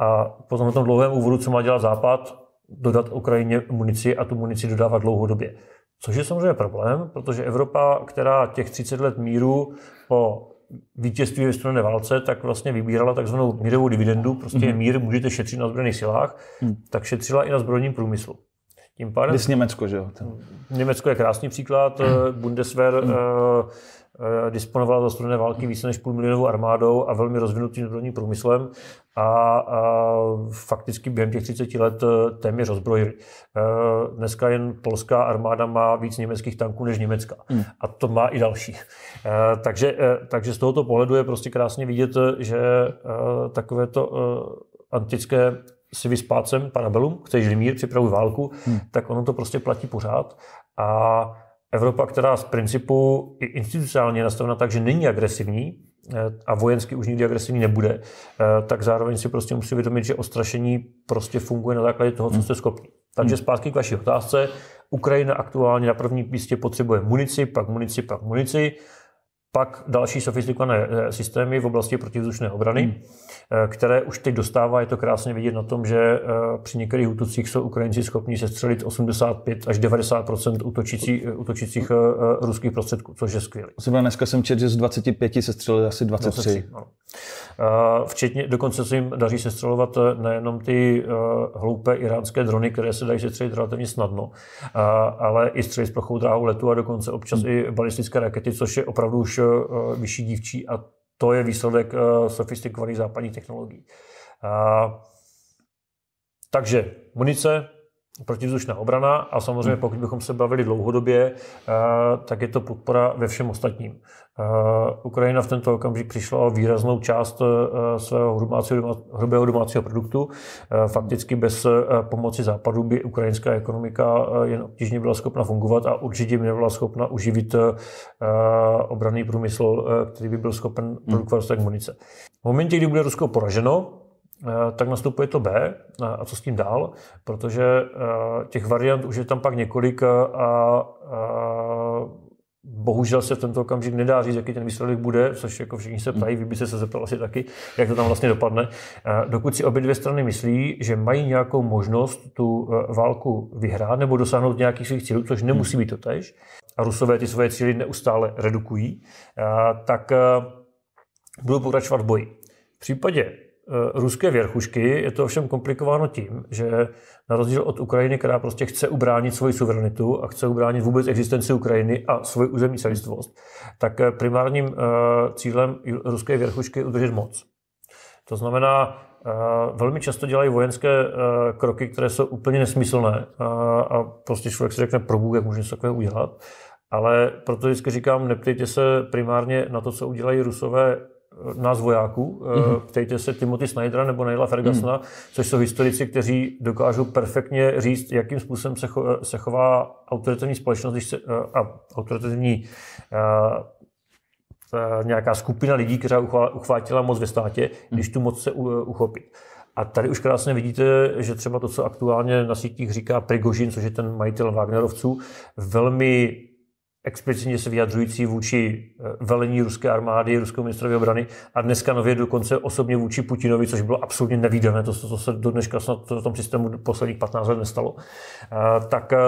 A po tom, tom dlouhém úvodu, co má dělat Západ, dodat Ukrajině munici a tu munici dodávat dlouhodobě. Což je samozřejmě problém, protože Evropa, která těch 30 let míru po vítězství ve studené válce, tak vlastně vybírala takzvanou mírovou dividendu, prostě mm-hmm. mír můžete šetřit na zbrojných silách, mm. tak šetřila i na zbrojním průmyslu. Tím pádem... Německo, že jo? Ten... Německo je krásný příklad, mm. Bundeswehr mm. Eh, disponovala za studené války více než půl milionovou armádou a velmi rozvinutým zbrojním průmyslem a, a fakticky během těch 30 let eh, téměř rozbrojili. Eh, dneska jen polská armáda má víc německých tanků než německá. Hmm. A to má i další. Takže, takže z tohoto pohledu je prostě krásně vidět, že takovéto antické si vyspácem parabelum, chceš mír, připravuj válku, hmm. tak ono to prostě platí pořád. A Evropa, která z principu je institucionálně nastavena tak, že není agresivní, eh, a vojensky už nikdy agresivní nebude, eh, tak zároveň si prostě musí vědomit, že ostrašení prostě funguje na základě toho, co hmm. jste schopni. Takže hmm. zpátky k vaší otázce. Ukrajina aktuálně na prvním místě potřebuje munici, pak munici, pak munici. Pak další sofistikované eh, systémy v oblasti protivzdušné obrany, hmm. Eh, které už teď dostává, je to krásně vidět na tom, že eh, při některých útocích jsou Ukrajinci schopni sestřelit 85 až 90 útočící, útočících ruských prostředků, což je skvělé. dneska jsem četl, že z 25 sestřelili asi 23. 23 Včetně, dokonce se jim daří sestřelovat eh, nejenom ty eh, hloupé iránské drony, které se dají sestřelit relativně snadno, ale i střely s plochou dráhou letu a dokonce občas hmm. i balistické rakety, což je opravdu už eh, vyšší dívčí a to je výsledek sofistikovaných západních technologií. Takže munice, protivzdušná obrana a samozřejmě hmm. pokud bychom se bavili dlouhodobě, eh, tak je to podpora ve všem ostatním. Eh, Ukrajina v tento okamžik přišla o výraznou část eh, svého hrubého domácího produktu. Fakticky bez pomoci západu by ukrajinská ekonomika jen obtížně byla schopna fungovat a určitě by nebyla schopna uživit obranný průmysl, který by byl schopen hmm. produkovat tak munice. V momentě, kdy bude Rusko poraženo, Eh, tak nastupuje to B eh, a co s tím dál, protože eh, těch variant už je tam pak několik a, a bohužel se v tento okamžik nedá říct, jaký ten výsledek bude, což jako všichni se ptají, vy byste se zeptal asi taky, jak to tam vlastně dopadne. Dokud si obě dvě strany myslí, že mají nějakou možnost tu válku vyhrát nebo dosáhnout nějakých svých cílů, což nemusí být to tež, a Rusové ty svoje cíly neustále redukují, tak budou pokračovat v boji. V případě Eh, ruské věrchušky. Je to ovšem komplikováno tím, že na rozdíl od Ukrajiny, která prostě chce ubránit svoji suverenitu a chce ubránit vůbec existenci Ukrajiny a svoji územní celistvost, tak eh, primárním eh, cílem ruské věrchušky je udržet moc. To znamená, velmi často dělají vojenské kroky, které jsou úplně nesmyslné a prostě člověk si řekne, pro Bůh, jak může se takové udělat. Ale proto vždycky říkám, neptejte se primárně na to, co udělají Rusové Eh, nás vojáků. Mm-hmm. Ptejte se Timothy Snydera nebo Neila Fergusona, mm-hmm. což jsou historici, kteří dokážou perfektně říct, jakým způsobem se, cho, se chová autoritativní společnost, když se, eh, a autoritativní a, nějaká skupina lidí, která uchvátila moc ve státě, mhm. když tu moc se uchopí. A tady už krásně vidíte, že třeba to, co aktuálně na sítích říká Prigožin, což je ten majitel Wagnerovců, velmi explicitně se vyjadřující vůči eh, velení ruské armády, ruského ministrovi obrany a dneska nově dokonce osobně vůči Putinovi, což bylo absolutně nevýdané, to, to se do dneška snad to v tom systému posledních 15 let nestalo, eh, tak eh,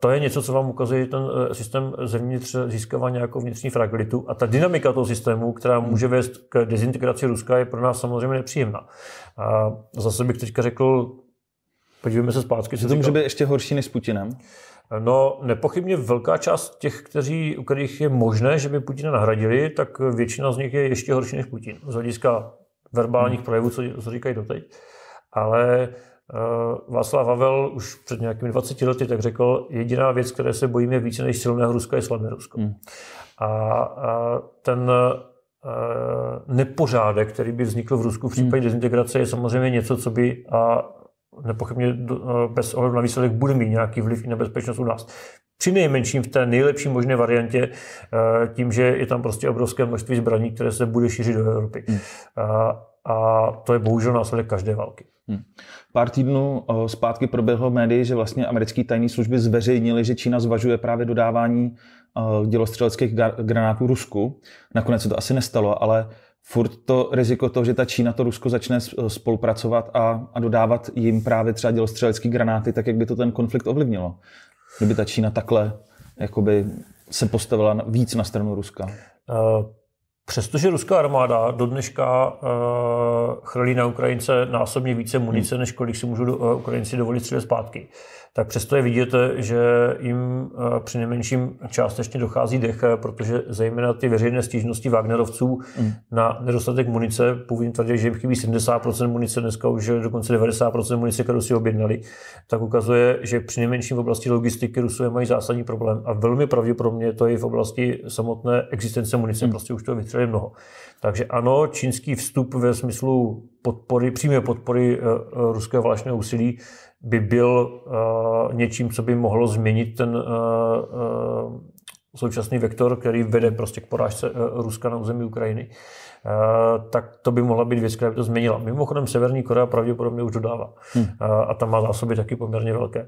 to je něco, co vám ukazuje, že ten systém zevnitř získává nějakou vnitřní fragilitu a ta dynamika toho systému, která hmm. může vést k dezintegraci Ruska, je pro nás samozřejmě nepříjemná. Zase bych teďka řekl, podívejme se zpátky. To může být ještě horší než s Putinem? No, nepochybně velká část těch, kteří, u kterých je možné, že by Putina nahradili, tak většina z nich je ještě horší než Putin. Z hlediska verbálních hmm. projevů, co, co říkají doteď. Ale uh, Václav Havel už před nějakými 20 lety tak řekl, jediná věc, které se bojíme více než silného Ruska, je slabé Rusko. Hmm. A, a ten eh, nepořádek, který by vznikl v Rusku v případě hmm. dezintegrace, je samozřejmě něco, co by a nepochybně eh, bez ohledu na výsledek bude mít nějaký vliv i na bezpečnost u nás. Při nejmenším v té nejlepší možné variantě, eh, tím, že je tam prostě obrovské množství zbraní, které se bude šířit do Evropy. Hmm. A, eh, a to je bohužel následek každé války. Hmm. Pár týdnů zpátky proběhlo médii, že vlastně americké tajné služby zveřejnily, že Čína zvažuje právě dodávání dělostřeleckých granátů Rusku. Nakonec se to asi nestalo, ale furt to riziko toho, že ta Čína, to Rusko začne eh, spolupracovat a, a dodávat jim právě třeba dělostřelecké granáty, tak jak by to ten konflikt ovlivnilo? Kdyby ta Čína takhle jakoby se postavila víc na stranu Ruska? Eh, přestože ruská armáda do dneška eh, chrlí na Ukrajince násobně více munice, hmm. než kolik si můžou Ukrajinci dovolit střílet zpátky, tak přesto je vidět, že jim eh, při nejmenším částečně dochází dech, eh, protože zejména ty veřejné stížnosti Wagnerovců mm. na nedostatek munice, Povím tvrdě, že jim chybí 70% munice, dneska už eh, dokonce 90% munice, kterou si objednali, tak ukazuje, že při nejmenším v oblasti logistiky Rusové mají zásadní problém a velmi pravděpodobně to je v oblasti samotné existence munice, mm. prostě už to vytřeli mnoho. Takže ano, čínský vstup ve smyslu podpory, přímé podpory ruského válečného úsilí by byl uh, něčím, co by mohlo změnit ten uh, uh, současný vektor, který vede prostě k porážce Ruska na území Ukrajiny, tak to by mohla být věc, která by to změnila. Mimochodem Severní Korea pravděpodobně už dodává hmm. a tam má zásoby taky poměrně velké.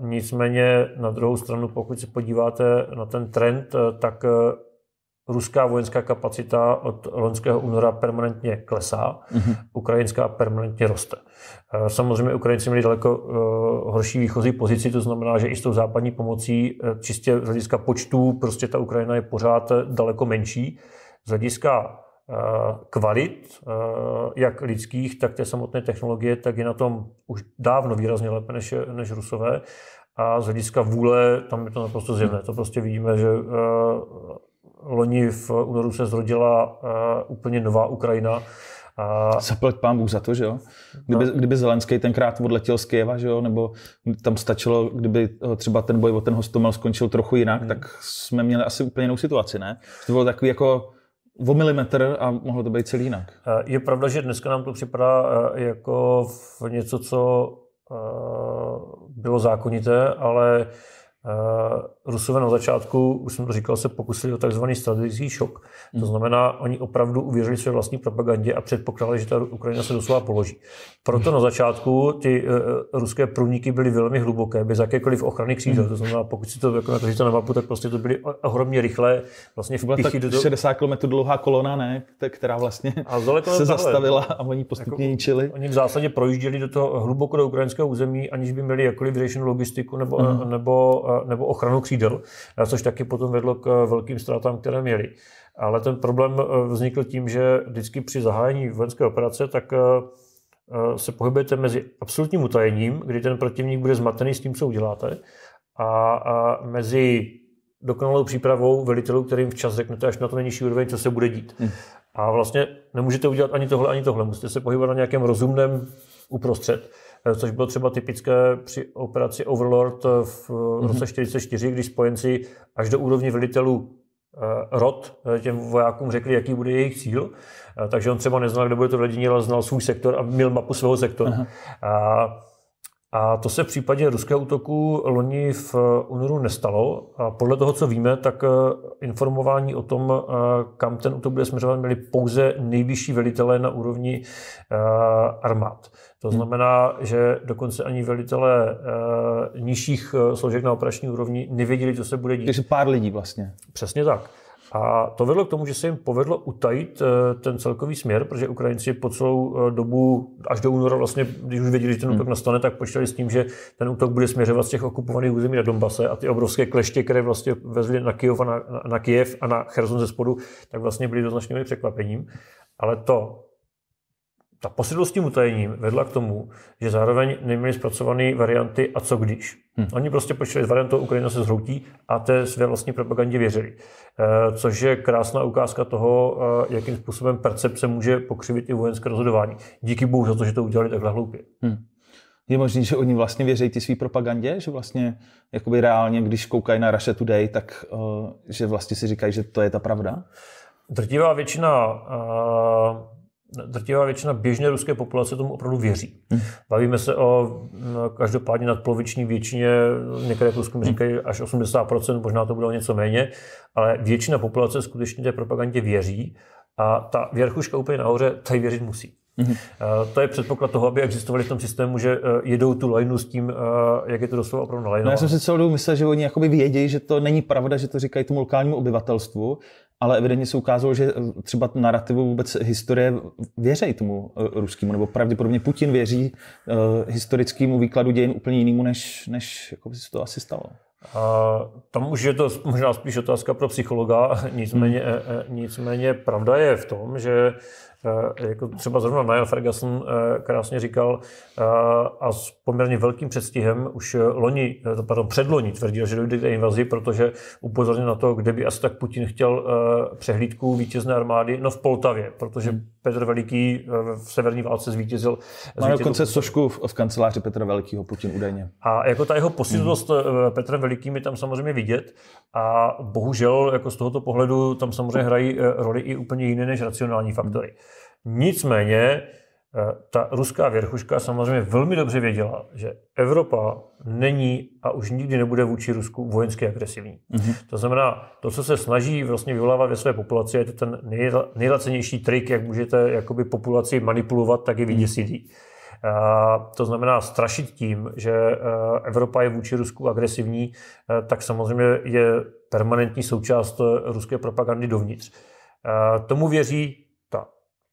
Nicméně na druhou stranu, pokud se podíváte na ten trend, tak ruská vojenská kapacita od loňského února permanentně klesá, mm-hmm. ukrajinská permanentně roste. Eh, samozřejmě Ukrajinci měli daleko eh, horší výchozí pozici, to znamená, že i s tou západní pomocí, eh, čistě z hlediska počtů, prostě ta Ukrajina je pořád daleko menší. Z hlediska kvalit, jak lidských, tak té samotné technologie, tak je na tom už dávno výrazně lépe než, než rusové. A z hlediska vůle, tam je to naprosto zjevné. To prostě vidíme, že loni v únoru se zrodila eh, úplně nová Ukrajina. A... Zaplať pán Bůh za to, že jo? Kdyby, no. kdyby Zelenský tenkrát odletěl z Kyjeva, že jo? Nebo tam stačilo, kdyby eh, třeba ten boj o ten hostomel skončil trochu jinak, hmm. tak jsme měli asi úplně jinou situaci, ne? To bylo takový jako o milimetr a mohlo to být celý jinak. Eh, je pravda, že dneska nám to připadá jako v něco, co bylo zákonité, ale Eh, Rusové na začátku, už jsem to říkal, se pokusili o takzvaný strategický šok. To hmm. znamená, oni opravdu uvěřili své vlastní propagandě a předpokládali, že ta Ukrajina se doslova položí. Proto na začátku ty eh, eh, ruské průniky byly velmi hluboké, bez jakékoliv ochrany kříže. Hmm. To znamená, pokud si to jako to na mapu, tak prostě to byly ohromně rychlé. Vlastně byla tak do... 60 km dlouhá kolona, ne? která vlastně a se tohle. zastavila a oni jako postupně jako, ničili. Oni v zásadě projížděli do toho hluboko do ukrajinského území, aniž by měli jakkoliv vyřešenou logistiku nebo, mm. nebo nebo ochranu křídel, což taky potom vedlo k eh, velkým ztrátám, které měli. Ale ten problém eh, vznikl tím, že vždycky při zahájení vojenské operace, tak eh, se pohybujete mezi absolutním utajením, kdy ten protivník bude zmatený s tím, co uděláte, a, a mezi dokonalou přípravou velitelů, kterým včas řeknete až na to nejnižší úroveň, co se bude dít. Hmm. A vlastně nemůžete udělat ani tohle, ani tohle. Musíte se pohybovat na nějakém rozumném uprostřed. Eh, což bylo třeba typické při operaci Overlord eh, v eh, mhm. roce 1944, když spojenci až do úrovně velitelů rod těm vojákům řekli, jaký bude jejich cíl. Takže on třeba neznal, kde bude to v ale znal svůj sektor a měl mapu svého sektoru. Aha. A a to se v případě ruského útoku loni v eh, únoru nestalo. A podle toho, co víme, tak eh, informování o tom, eh, kam ten útok bude směřovat, měli pouze nejvyšší velitelé na úrovni armád. To hmm. znamená, že dokonce ani velitelé nižších složek na operační úrovni nevěděli, co se bude dít. Takže pár lidí vlastně. Přesně tak. A to vedlo k tomu, že se jim povedlo utajit eh, ten celkový směr, protože Ukrajinci po celou eh, dobu, až do února vlastně, když už věděli, že ten útok hmm. nastane, tak počítali s tím, že ten útok bude směřovat z těch okupovaných území na Donbase a ty obrovské kleště, které vlastně vezly na Kyjev a na, na, na Kyjev a na Cherson ze spodu, tak vlastně byly doznačnými překvapením. Ale to, ta posedlost tím utajením vedla k tomu, že zároveň neměli zpracované varianty a co když. Hmm. Oni prostě počítali s variantou Ukrajina se zhroutí a té své vlastní propagandě věřili. E, což je krásná ukázka toho, e, jakým způsobem percepce může pokřivit i vojenské rozhodování. Díky bohu za to, že to udělali takhle hloupě. Hmm. Je možné, že oni vlastně věří ty své propagandě, že vlastně jakoby reálně, když koukají na Russia Today, tak e, že vlastně si říkají, že to je ta pravda? Drtivá většina drtivá většina běžné ruské populace tomu opravdu věří. Hmm. Bavíme se o no, každopádně nadpoloviční většině, některé průzkumy hmm. říkají až 80%, možná to bude o něco méně, ale většina populace skutečně té propagandě věří a ta věrchuška úplně nahoře, tady věřit musí. Mm-hmm. To je předpoklad toho, aby existovali v tom systému, že eh, jedou tu lajnu s tím, eh, jak je to doslova opravdu na No, já jsem si celou dobu myslel, že oni jakoby vědějí, že to není pravda, že to říkají tomu lokálnímu obyvatelstvu, ale evidentně se ukázalo, že eh, třeba narrativu vůbec historie věří tomu eh, ruskému, nebo pravděpodobně Putin věří eh, historickému výkladu dějin úplně jinému, než, než jako by se to asi stalo. A tam už je to možná spíš otázka pro psychologa, nicméně, hmm. nicméně pravda je v tom, že Eh, jako třeba zrovna Niall Ferguson eh, krásně říkal eh, a s poměrně velkým předstihem už loni, pardon, předloni tvrdil, že dojde k té invazi, protože upozornil na to, kde by asi tak Putin chtěl přehlídku vítězné armády, no v Poltavě, protože hmm. Petr Veliký eh, v severní válce zvítězil. Má dokonce sošku v, v kanceláři Petra Velikého, Putin údajně. A jako ta jeho posilnost mm-hmm. Eh, Petrem Velikým je tam samozřejmě vidět a bohužel jako z tohoto pohledu tam samozřejmě hrají eh, roli i úplně jiné než racionální faktory. Hmm. Nicméně Eh, ta ruská věrchuška samozřejmě velmi dobře věděla, že Evropa není a už nikdy nebude vůči Rusku vojensky agresivní. Mm-hmm. To znamená, to, co se snaží vlastně vyvolávat ve své populaci, je to ten nejlacenější trik, jak můžete jakoby populaci manipulovat, tak je vyděsit mhm. mm-hmm. Eh, to znamená strašit tím, že eh, Evropa je vůči Rusku agresivní, tak samozřejmě je permanentní součást ruské propagandy dovnitř. Tomu věří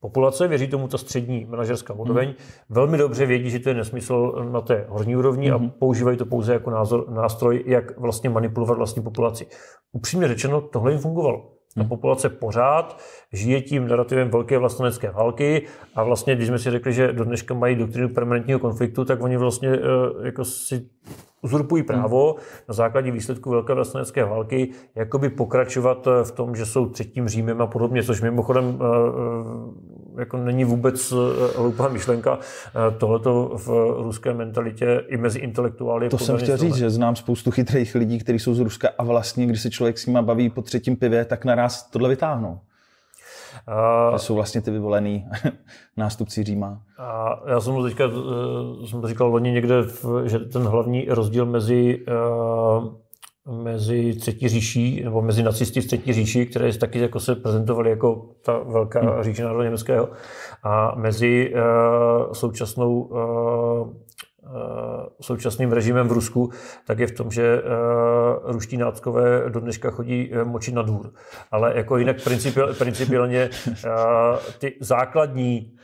populace, věří tomu ta střední manažerská mhm. úroveň, mm. velmi dobře vědí, že to je nesmysl na té horní úrovni mm. a mhm. používají to pouze jako názor, nástroj, jak vlastně manipulovat vlastní populaci. Upřímně řečeno, tohle jim fungovalo. Ta mhm. populace pořád žije tím narrativem velké vlastenecké války a vlastně, když jsme si řekli, že do dneška mají doktrinu permanentního konfliktu, tak oni vlastně eh, jako si uzurpují mhm. právo na základě výsledku Velké vlastenecké války jakoby pokračovat eh, v tom, že jsou třetím Římem a podobně, což mimochodem eh, jako není vůbec eh, hloupá myšlenka. Eh, tohleto v ruské mentalitě i mezi intelektuály. To jsem chtěl říct, že znám spoustu chytrých lidí, kteří jsou z Ruska a vlastně, když se člověk s nima baví po třetím pivě, tak naraz tohle vytáhnou. A, eh, to jsou vlastně ty vyvolený nástupci Říma. A já jsem mu teďka jsem říkal loni někde, že ten hlavní rozdíl mezi uh, mezi třetí říší, nebo mezi nacisty v třetí říši, které taky jako se prezentovaly jako ta velká hmm. říše národa německého, a mezi uh, současnou uh, současným režimem v Rusku, tak je v tom, že ruští náckové do dneška chodí močit na dvůr. Ale jako jinak principiálně ty základní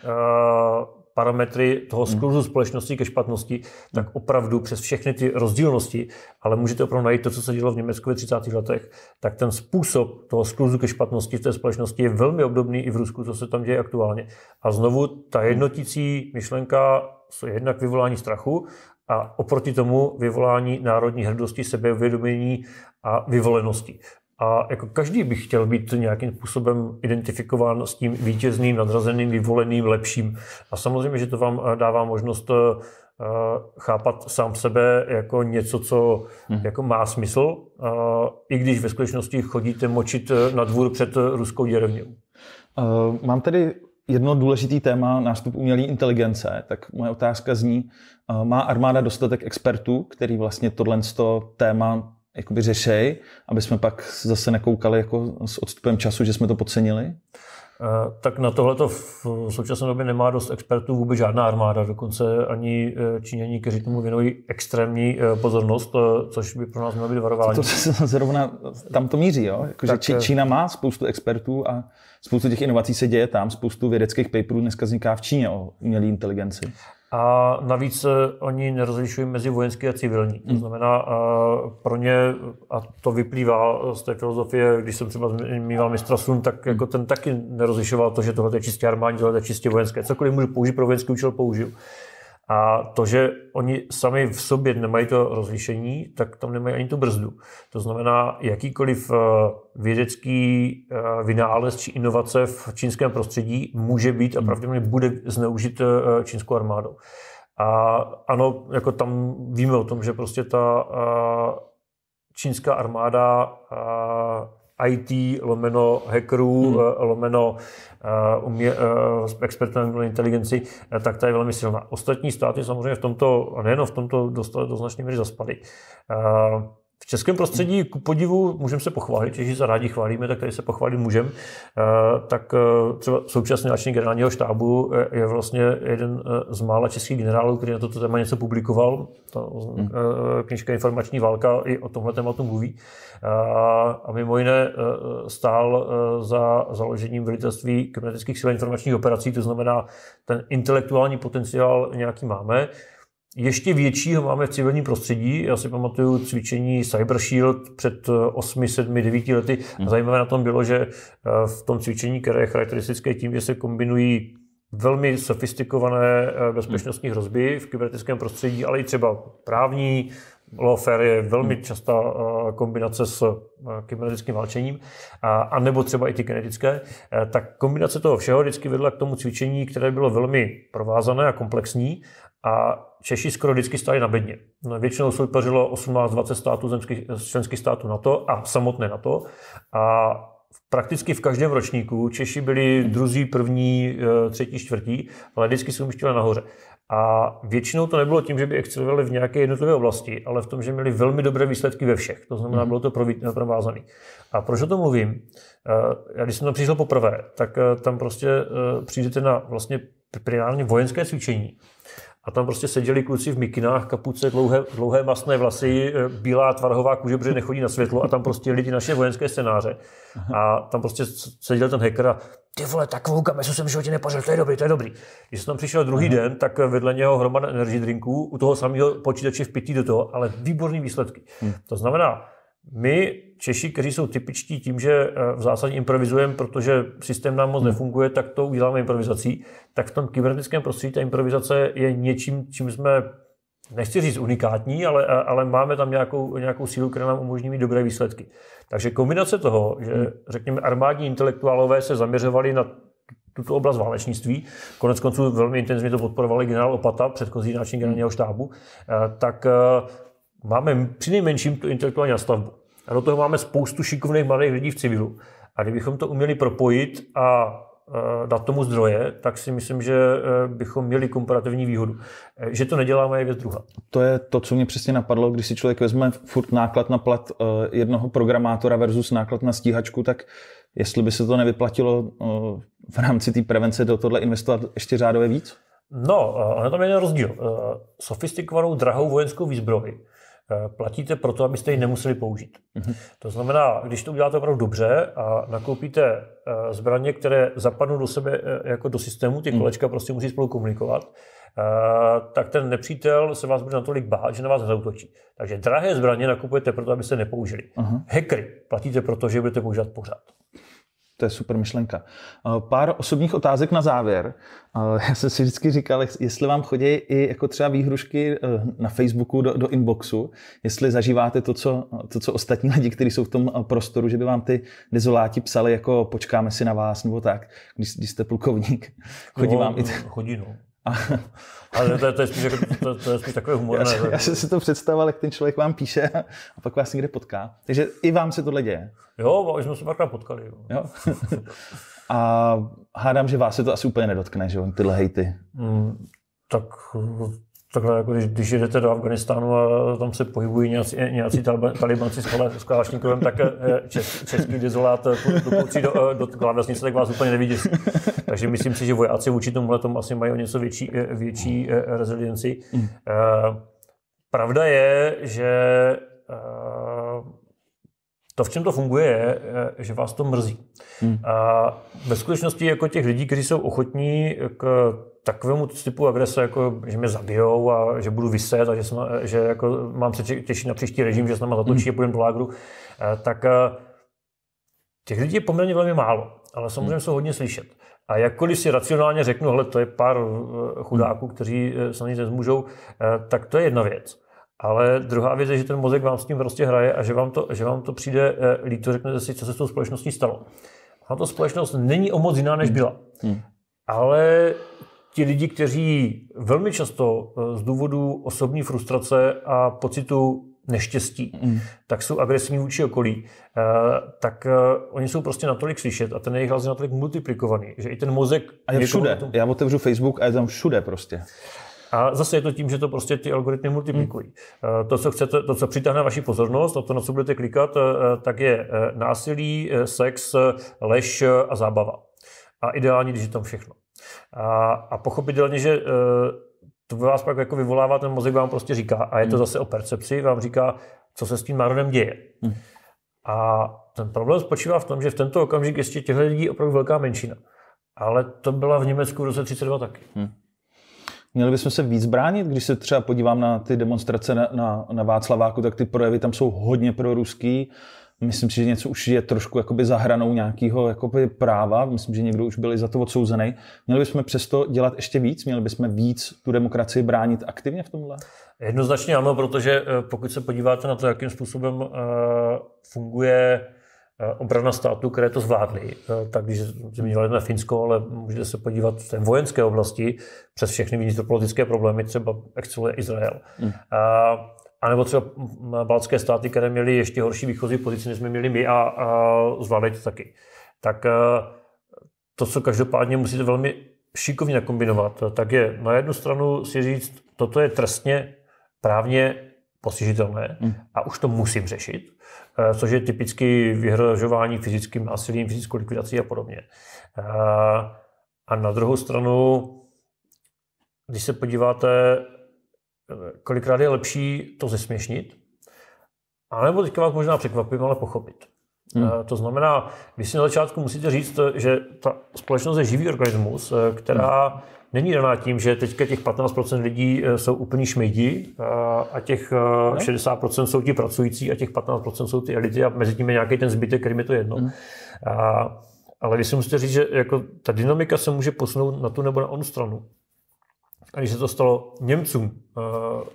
parametry toho skluzu hmm. společnosti ke špatnosti, tak hmm. opravdu přes všechny ty rozdílnosti, ale můžete opravdu najít to, co se dělo v Německu ve 30. letech, tak ten způsob toho skluzu ke špatnosti v té společnosti je velmi obdobný i v Rusku, co se tam děje aktuálně. A znovu ta hmm. jednotící myšlenka je jednak vyvolání strachu a oproti tomu vyvolání národní hrdosti, sebevědomění a vyvolenosti. A jako každý by chtěl být nějakým způsobem identifikován s tím vítězným, nadřazeným, vyvoleným, lepším. A samozřejmě, že to vám dává možnost eh, chápat sám sebe jako něco, co hmm. jako má smysl, i když ve skutečnosti chodíte močit eh, na dvůr před eh, ruskou děrevňou. Mám tedy jedno důležitý téma, nástup umělé inteligence. Tak moje otázka zní, má armáda dostatek expertů, který vlastně tohle téma jakoby řešej, aby jsme pak zase nekoukali jako s odstupem času, že jsme to podcenili? Eh, tak na tohle to v současné době nemá dost expertů vůbec žádná armáda, dokonce ani eh, činění, kteří tomu věnují extrémní eh, pozornost, což by pro nás mělo být varování. To, se zrovna tam to míří, jo? Jako, tak, že Čína má spoustu expertů a spoustu těch inovací se děje tam, spoustu vědeckých paperů dneska vzniká v Číně o umělé inteligenci. A navíc eh, oni nerozlišují mezi vojenský a civilní. To hmm. znamená, eh, pro ně, a to vyplývá z té filozofie, když jsem třeba zmínil mistra Sun, tak hmm. jako ten taky nerozlišoval to, že tohle je čistě armádní, tohle je čistě vojenské. Cokoliv můžu použít pro vojenský účel, použiju. A to, že oni sami v sobě nemají to rozlišení, tak tam nemají ani tu brzdu. To znamená, jakýkoliv eh, vědecký eh, vynález či inovace v čínském prostředí může být a hmm. pravděpodobně bude zneužit eh, čínskou armádou. A ano, jako tam víme o tom, že prostě ta čínská armáda IT, lomeno hackerů, hmm. lomeno Eh, umě, eh, expert na inteligenci, eh, tak ta je velmi silná. Ostatní státy samozřejmě v tomto, nejenom v tomto, dostali do značné míry zaspaly českém prostředí, ku podivu, můžeme se pochválit, že se rádi chválíme, tak tady se pochválit můžeme, eh, tak eh, třeba současný náčelník generálního štábu eh, je vlastně jeden z mála českých generálů, který na toto téma něco publikoval. Ta hmm. knižka Informační válka i o tomhle tématu mluví. A mimo jiné stál za založením velitelství kybernetických sil informačních operací, to znamená, ten intelektuální potenciál nějaký máme ještě většího máme v civilním prostředí. Já si pamatuju cvičení Cyber Shield před 8, 7, 9 lety. A hmm. zajímavé na tom bylo, že eh, v tom cvičení, které je charakteristické tím, že se kombinují velmi sofistikované eh, bezpečnostní hmm. hrozby v kybernetickém prostředí, ale i třeba právní, lawfare je velmi hmm. častá eh, kombinace s kybernetickým válčením, a nebo třeba i ty kinetické, tak kombinace toho všeho vždycky vedla k tomu cvičení, které bylo velmi provázané a komplexní a Češi skoro vždycky stáli na bedně. No, Většinou vypařilo 18-20 států zemských, členských států to a samotné to A prakticky v každém ročníku Češi byli druzí, první, e, třetí, čtvrtí, ale vždycky se umístili nahoře. A většinou to nebylo tím, že by excelovali v nějaké jednotlivé oblasti, ale v tom, že měli velmi dobré výsledky ve všech. To znamená, mhm. bylo to provázané. A proč o tom mluvím? E, já když jsem tam přišel poprvé, tak e, tam prostě přijdete na vlastně primárně vojenské cvičení, a tam prostě seděli kluci v mikinách, kapuce, dlouhé, dlouhé masné vlasy, e, bílá tvarhová kůže, protože nechodí na světlo a tam prostě lidi naše vojenské scénáře. A tam prostě seděl ten hacker a ty vole, takovou kamesu jsem v životě nepořil, to je dobrý, to je dobrý. Když jsem tam přišel druhý Aha. den, tak e, vedle něho hromada energy drinků, u toho samého počítače v pití do toho, ale výborný výsledky. Hmm. To znamená, my, Češi, kteří jsou typičtí tím, že eh, v zásadě improvizujeme, protože systém nám moc hmm. nefunguje, tak to uděláme improvizací, tak v tom kybernetickém prostředí ta improvizace je něčím, čím jsme, nechci říct unikátní, ale, eh, ale máme tam nějakou, nějakou sílu, která nám umožní mít dobré výsledky. Takže kombinace toho, že hmm. řekněme armádní intelektuálové se zaměřovali na tuto oblast válečnictví. Konec konců velmi intenzivně to podporovali generál Opata, předchozí náčelník generálního štábu. Eh, tak máme přinejmenším tu intelektuální nastavbu. A do toho máme spoustu šikovných mladých lidí v civilu. A kdybychom to uměli propojit a e, dát tomu zdroje, tak si myslím, že e, bychom měli komparativní výhodu. E, že to neděláme je věc druhá. To je to, co mě přesně napadlo, když si člověk vezme furt náklad na plat jednoho programátora versus náklad na stíhačku, tak jestli by se to nevyplatilo v rámci té prevence do tohle investovat ještě řádově víc? No, ono tam je jeden rozdíl. Sofistikovanou drahou vojenskou výzbroj Eh, platíte pro to, abyste ji nemuseli použít. Mm-hmm. To znamená, když to uděláte opravdu dobře a nakoupíte eh, zbraně, které zapadnou do sebe eh, jako do systému, ty mhm. kolečka mm. prostě musí spolu komunikovat, tak ten nepřítel se vás bude natolik bát, že na vás zautočí. Takže drahé zbraně nakupujete proto, abyste nepoužili. Uh-huh. Hackery platíte proto, že budete používat pořád to je super myšlenka. Eh, pár osobních otázek na závěr. Eh, já jsem si vždycky říkal, jestli vám chodí i jako třeba výhrušky eh, na Facebooku do, do inboxu, jestli zažíváte to co, to, co ostatní lidi, kteří jsou v tom prostoru, že by vám ty dezoláti psali jako počkáme si na vás nebo tak, když, když jste plukovník. Chodí no, vám i... No, t... Chodí, no. Ale to, to, je spíš, jako, to, to je spíš takové humor. Já, já jsem si to představoval, jak ten člověk vám píše a pak vás někde potká. Takže i vám se tohle děje. Jo, už jsme se párkrát potkali. Jo. jo? a hádám, že vás se to asi úplně nedotkne, že jo, tyhle hejty. Mm, tak takhle, jako když, když jdete do Afganistánu a tam se pohybují nějací, nějací talibanci s kalášníkovem, tak eh, čes, český dezolát eh, dopoucí do, eh, do, do tak vás úplně nevidí. Takže myslím si, že vojáci vůči tomuhle tomu asi mají o něco větší, větší rezilienci. Hmm. Pravda je, že to, v čem to funguje, je, eh, že vás to mrzí. Hmm. A ve skutečnosti jako těch lidí, kteří jsou ochotní k takovému typu agrese, jako že mě zabijou a že budu vyset a že, jsem, že jako mám se těšit na příští režim, že se nám zatočí hmm. a půjdem do lágru, eh, tak eh, těch lidí je poměrně velmi málo, ale hmm. samozřejmě hmm. jsou hodně slyšet. A jakkoliv si racionálně řeknu, hele, to je pár chudáků, hmm. kteří se nic nezmůžou, tak to je jedna věc. Ale druhá věc je, že ten mozek vám s tím prostě hraje a že vám to, že vám to přijde eh, líto, řeknete si, co se s tou společností stalo. A to společnost není o moc jiná, než byla. Hmm. Ale ti lidi, kteří velmi často eh, z důvodu osobní frustrace a pocitu neštěstí, mm. tak jsou agresivní vůči okolí, eh, tak oni jsou prostě natolik slyšet a ten jejich hlas je natolik multiplikovaný, že i ten mozek... A je všude. Tom... Já otevřu Facebook a je tam všude prostě. A zase je to tím, že to prostě ty algoritmy hmm. multiplikují. Hmm. To, co chcete, to, co přitáhne vaši pozornost, to, na co budete klikat, eh, tak je eh, násilí, sex, lež a zábava. A ideální, když je tam všechno. A, a pochopitelně, že to vás pak jako vyvolává, ten mozek vám prostě říká, a je to hmm. zase o percepci, vám říká, co se s tím národem děje. Hmm. A ten problém spočívá v tom, že v tento okamžik ještě těchto lidí je opravdu velká menšina. Ale to byla v Německu v roce 32 taky. Hmm. Měli bychom se víc bránit, když se třeba podívám na ty demonstrace na, na, na Václaváku, tak ty projevy tam jsou hodně proruský. Myslím si, že něco už je trošku jakoby za hranou nějakého jakoby práva. Myslím, že někdo už byl za to odsouzený. Měli bychom přesto dělat ještě víc? Měli bychom víc tu demokracii bránit aktivně v tomhle? Jednoznačně ano, protože eh, pokud se podíváte na to, jakým způsobem eh, funguje Eh, obrana států, které to zvládly. Eh, Takže když zmiňovali na Finsko, ale můžete se podívat v té vojenské oblasti, přes všechny vnitropolitické problémy třeba exceluje Izrael. Hmm. A, a nebo třeba baltské státy, které měly ještě horší výchozí pozici, než jsme měli my a, a zvládají to taky. Tak eh, to, co každopádně musíte velmi šikovně nakombinovat, tak je na jednu stranu si říct, toto je trestně právně postižitelné hmm. a už to musím řešit. Eh, což je typicky vyhrožování fyzickým násilím, fyzickou likvidací a podobně. Eh, a na druhou stranu, když se podíváte, eh, kolikrát je lepší to zesměšnit, a nebo teďka vás možná překvapím, ale pochopit. Hmm. To znamená, vy si na začátku musíte říct, že ta společnost je živý organismus, která hmm není daná tím, že teďka těch 15% lidí eh, jsou úplní šmejdi eh, a těch 60% eh, jsou ti pracující a těch 15% jsou ty elity a mezi tím je nějaký ten zbytek, který mi to jedno. Hmm. A, ale vy si musíte říct, že jako ta dynamika se může posunout na tu nebo na onu stranu. A když se to stalo Němcům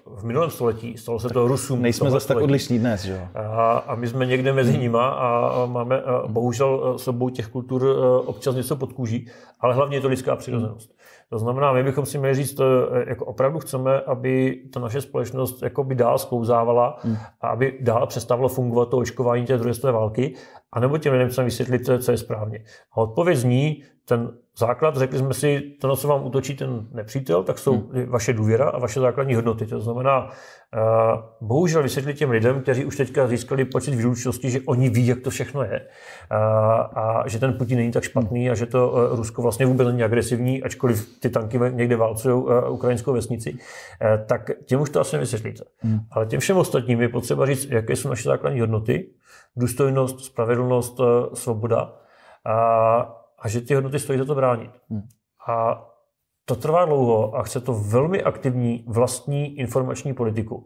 v minulém století, stalo se tak to Rusům. Nejsme zase tak odlišní dnes, že jo? A, a my jsme někde mezi hmm. nima a máme a bohužel sobou obou těch kultur občas něco pod kůží, ale hlavně je to lidská přirozenost. To znamená, my bychom si měli říct, eh, jako opravdu chceme, aby ta naše společnost jako by dál sklouzávala hmm. a aby dál přestávalo fungovat to očkování té druhé světové války, anebo těm lidem chceme vysvětlit, co je správně. A odpověď zní, ten základ, řekli jsme si, to, na co vám útočí ten nepřítel, tak jsou hmm. vaše důvěra a vaše základní hodnoty. To znamená, uh, bohužel vysvětlit těm lidem, kteří už teďka získali pocit výlučnosti, že oni ví, jak to všechno je uh, a že ten Putin není tak špatný a že to uh, Rusko vlastně vůbec není agresivní, ačkoliv ty tanky někde válcují ukrajinskou vesnici, tak těm už to asi nevysvětlíte. Hmm. Ale těm všem ostatním je potřeba říct, jaké jsou naše základní hodnoty, důstojnost, spravedlnost, svoboda. A a že ty hodnoty stojí za to bránit. Hmm. A to trvá dlouho a chce to velmi aktivní vlastní informační politiku.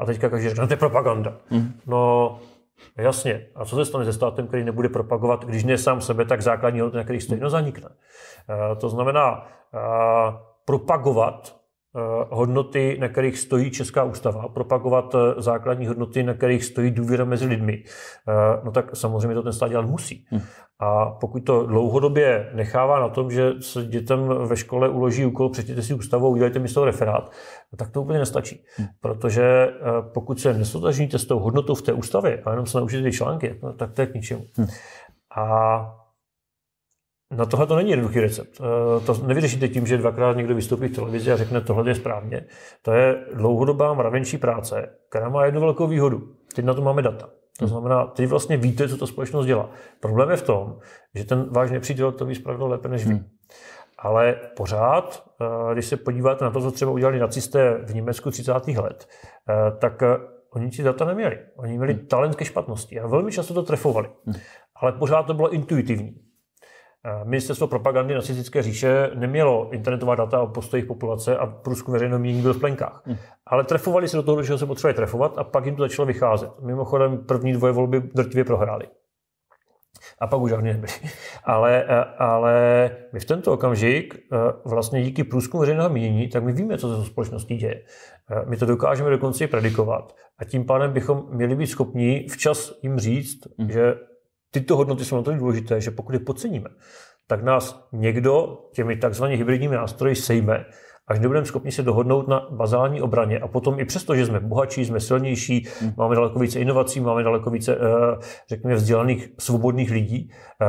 A teďka každý řekne, no, to je propaganda. Hmm. No, Jasně. A co se stane se státem, který nebude propagovat, když ne sám sebe, tak základní hodnoty, na kterých stojí, no zanikne. To znamená, propagovat Eh, hodnoty, na kterých stojí Česká ústava, propagovat eh, základní hodnoty, na kterých stojí důvěra mezi lidmi, eh, no tak samozřejmě to ten stát dělat musí. Hmm. A pokud to dlouhodobě nechává na tom, že se dětem ve škole uloží úkol, přečtěte si ústavu, udělejte mi z toho referát, tak to úplně nestačí. Hmm. Protože pokud se nesotažníte s tou hodnotou v té ústavě a jenom se naučíte ty články, no, tak to je k ničemu. Hmm. A na tohle to není jednoduchý recept. Eh, to nevyřešíte tím, že dvakrát někdo vystoupí v televizi a řekne, tohle je správně. To je dlouhodobá mravenčí práce, která má jednu velkou výhodu. Teď na to máme data. To hmm. znamená, teď vlastně víte, co ta společnost dělá. Problém je v tom, že ten váš nepřítel to ví spravedl lépe než vy. Hmm. Ale pořád, eh, když se podíváte na to, co třeba udělali nacisté v Německu 30. let, eh, tak oni ti data neměli. Oni měli hmm. talent ke špatnosti a velmi často to trefovali. Hmm. Ale pořád to bylo intuitivní. Eh, Ministerstvo propagandy nacistické říše nemělo internetová data o postojích populace a průzkum veřejného mínění byl v plenkách. Hmm. Ale trefovali se do toho, do čeho se potřebovali trefovat a pak jim to začalo vycházet. Mimochodem první dvoje volby drtivě prohráli. A pak už žádný nebyli. Ale, eh, ale my v tento okamžik eh, vlastně díky průzkumu veřejného mínění, tak my víme, co se společností děje. My to dokážeme dokonce i predikovat. A tím pádem bychom měli být schopni včas jim říct, mm. že tyto hodnoty jsou natolik důležité, že pokud je podceníme, tak nás někdo těmi takzvaně hybridními nástroji sejme, až nebudeme schopni se dohodnout na bazální obraně. A potom i přesto, že jsme bohatší, jsme silnější, hmm. máme daleko více inovací, máme daleko více, eh, řekněme, vzdělaných, svobodných lidí, eh,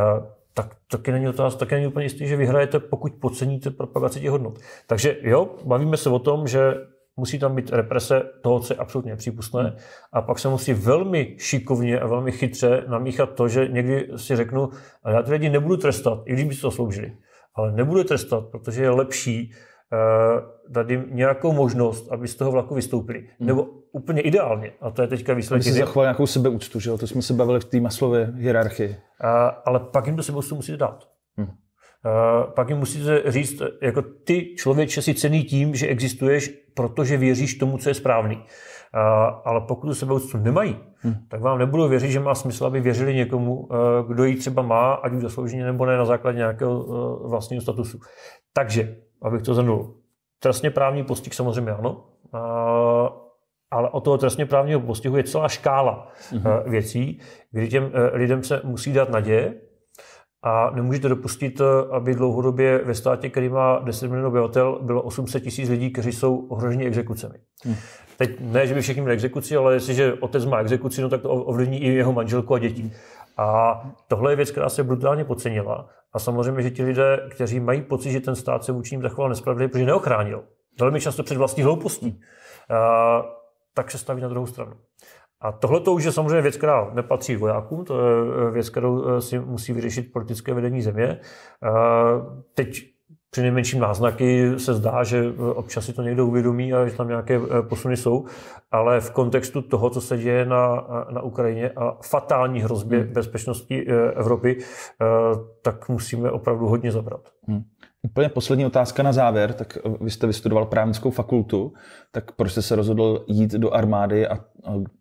tak taky není otázka, taky není úplně jistý, že vyhrajete, pokud podceníte propagaci těch hodnot. Takže jo, bavíme se o tom, že musí tam být represe toho, co je absolutně přípustné. Hmm. A pak se musí velmi šikovně a velmi chytře namíchat to, že někdy si řeknu, a já ty lidi nebudu trestat, i když by si to sloužili. Ale nebudu trestat, protože je lepší eh, dát jim nějakou možnost, aby z toho vlaku vystoupili. Hmm. Nebo úplně ideálně, a to je teďka výsledek. Aby si zachoval nějakou sebeúctu, že jo? To jsme se bavili v té maslově hierarchii. Uh, ale pak jim to sebeúctu musíte dát. Eh, pak jim musíte říct, jako ty člověče si cený tím, že existuješ, protože věříš tomu, co je správný. Eh, ale pokud tu sebeúctu nemají, hmm. tak vám nebudou věřit, že má smysl, aby věřili někomu, eh, kdo ji třeba má, ať už zaslouženě nebo ne, na základě nějakého vlastního statusu. Takže, abych to zhrnul, trestně právní postih samozřejmě ano, ale o toho trestně právního postihu je celá škála hmm věcí, kdy těm lidem se musí dát naděje, a nemůžete dopustit, aby dlouhodobě ve státě, který má 10 milionů obyvatel, bylo 800 tisíc lidí, kteří jsou ohroženi exekucemi. Hmm. Teď ne, že by všichni měli exekuci, ale jestliže otec má exekuci, no tak to ovlivní i jeho manželku a děti. A tohle je věc, která se brutálně podcenila. A samozřejmě, že ti lidé, kteří mají pocit, že ten stát se vůči ním zachoval nespravedlivě, protože neochránil, velmi často před vlastní hloupostí, a, tak se staví na druhou stranu. A tohle to už je samozřejmě věc, která nepatří vojákům, to je eh, věc, kterou eh, si musí vyřešit politické vedení země. Eh, teď při nejmenším náznaky se zdá, že občas si to někdo uvědomí a že tam nějaké posuny jsou, ale v kontextu toho, co se děje na, na Ukrajině a fatální hrozbě hmm. bezpečnosti Evropy, tak musíme opravdu hodně zabrat. Hmm. Úplně poslední otázka na závěr. Tak vy jste vystudoval právnickou fakultu, tak proč jste se rozhodl jít do armády a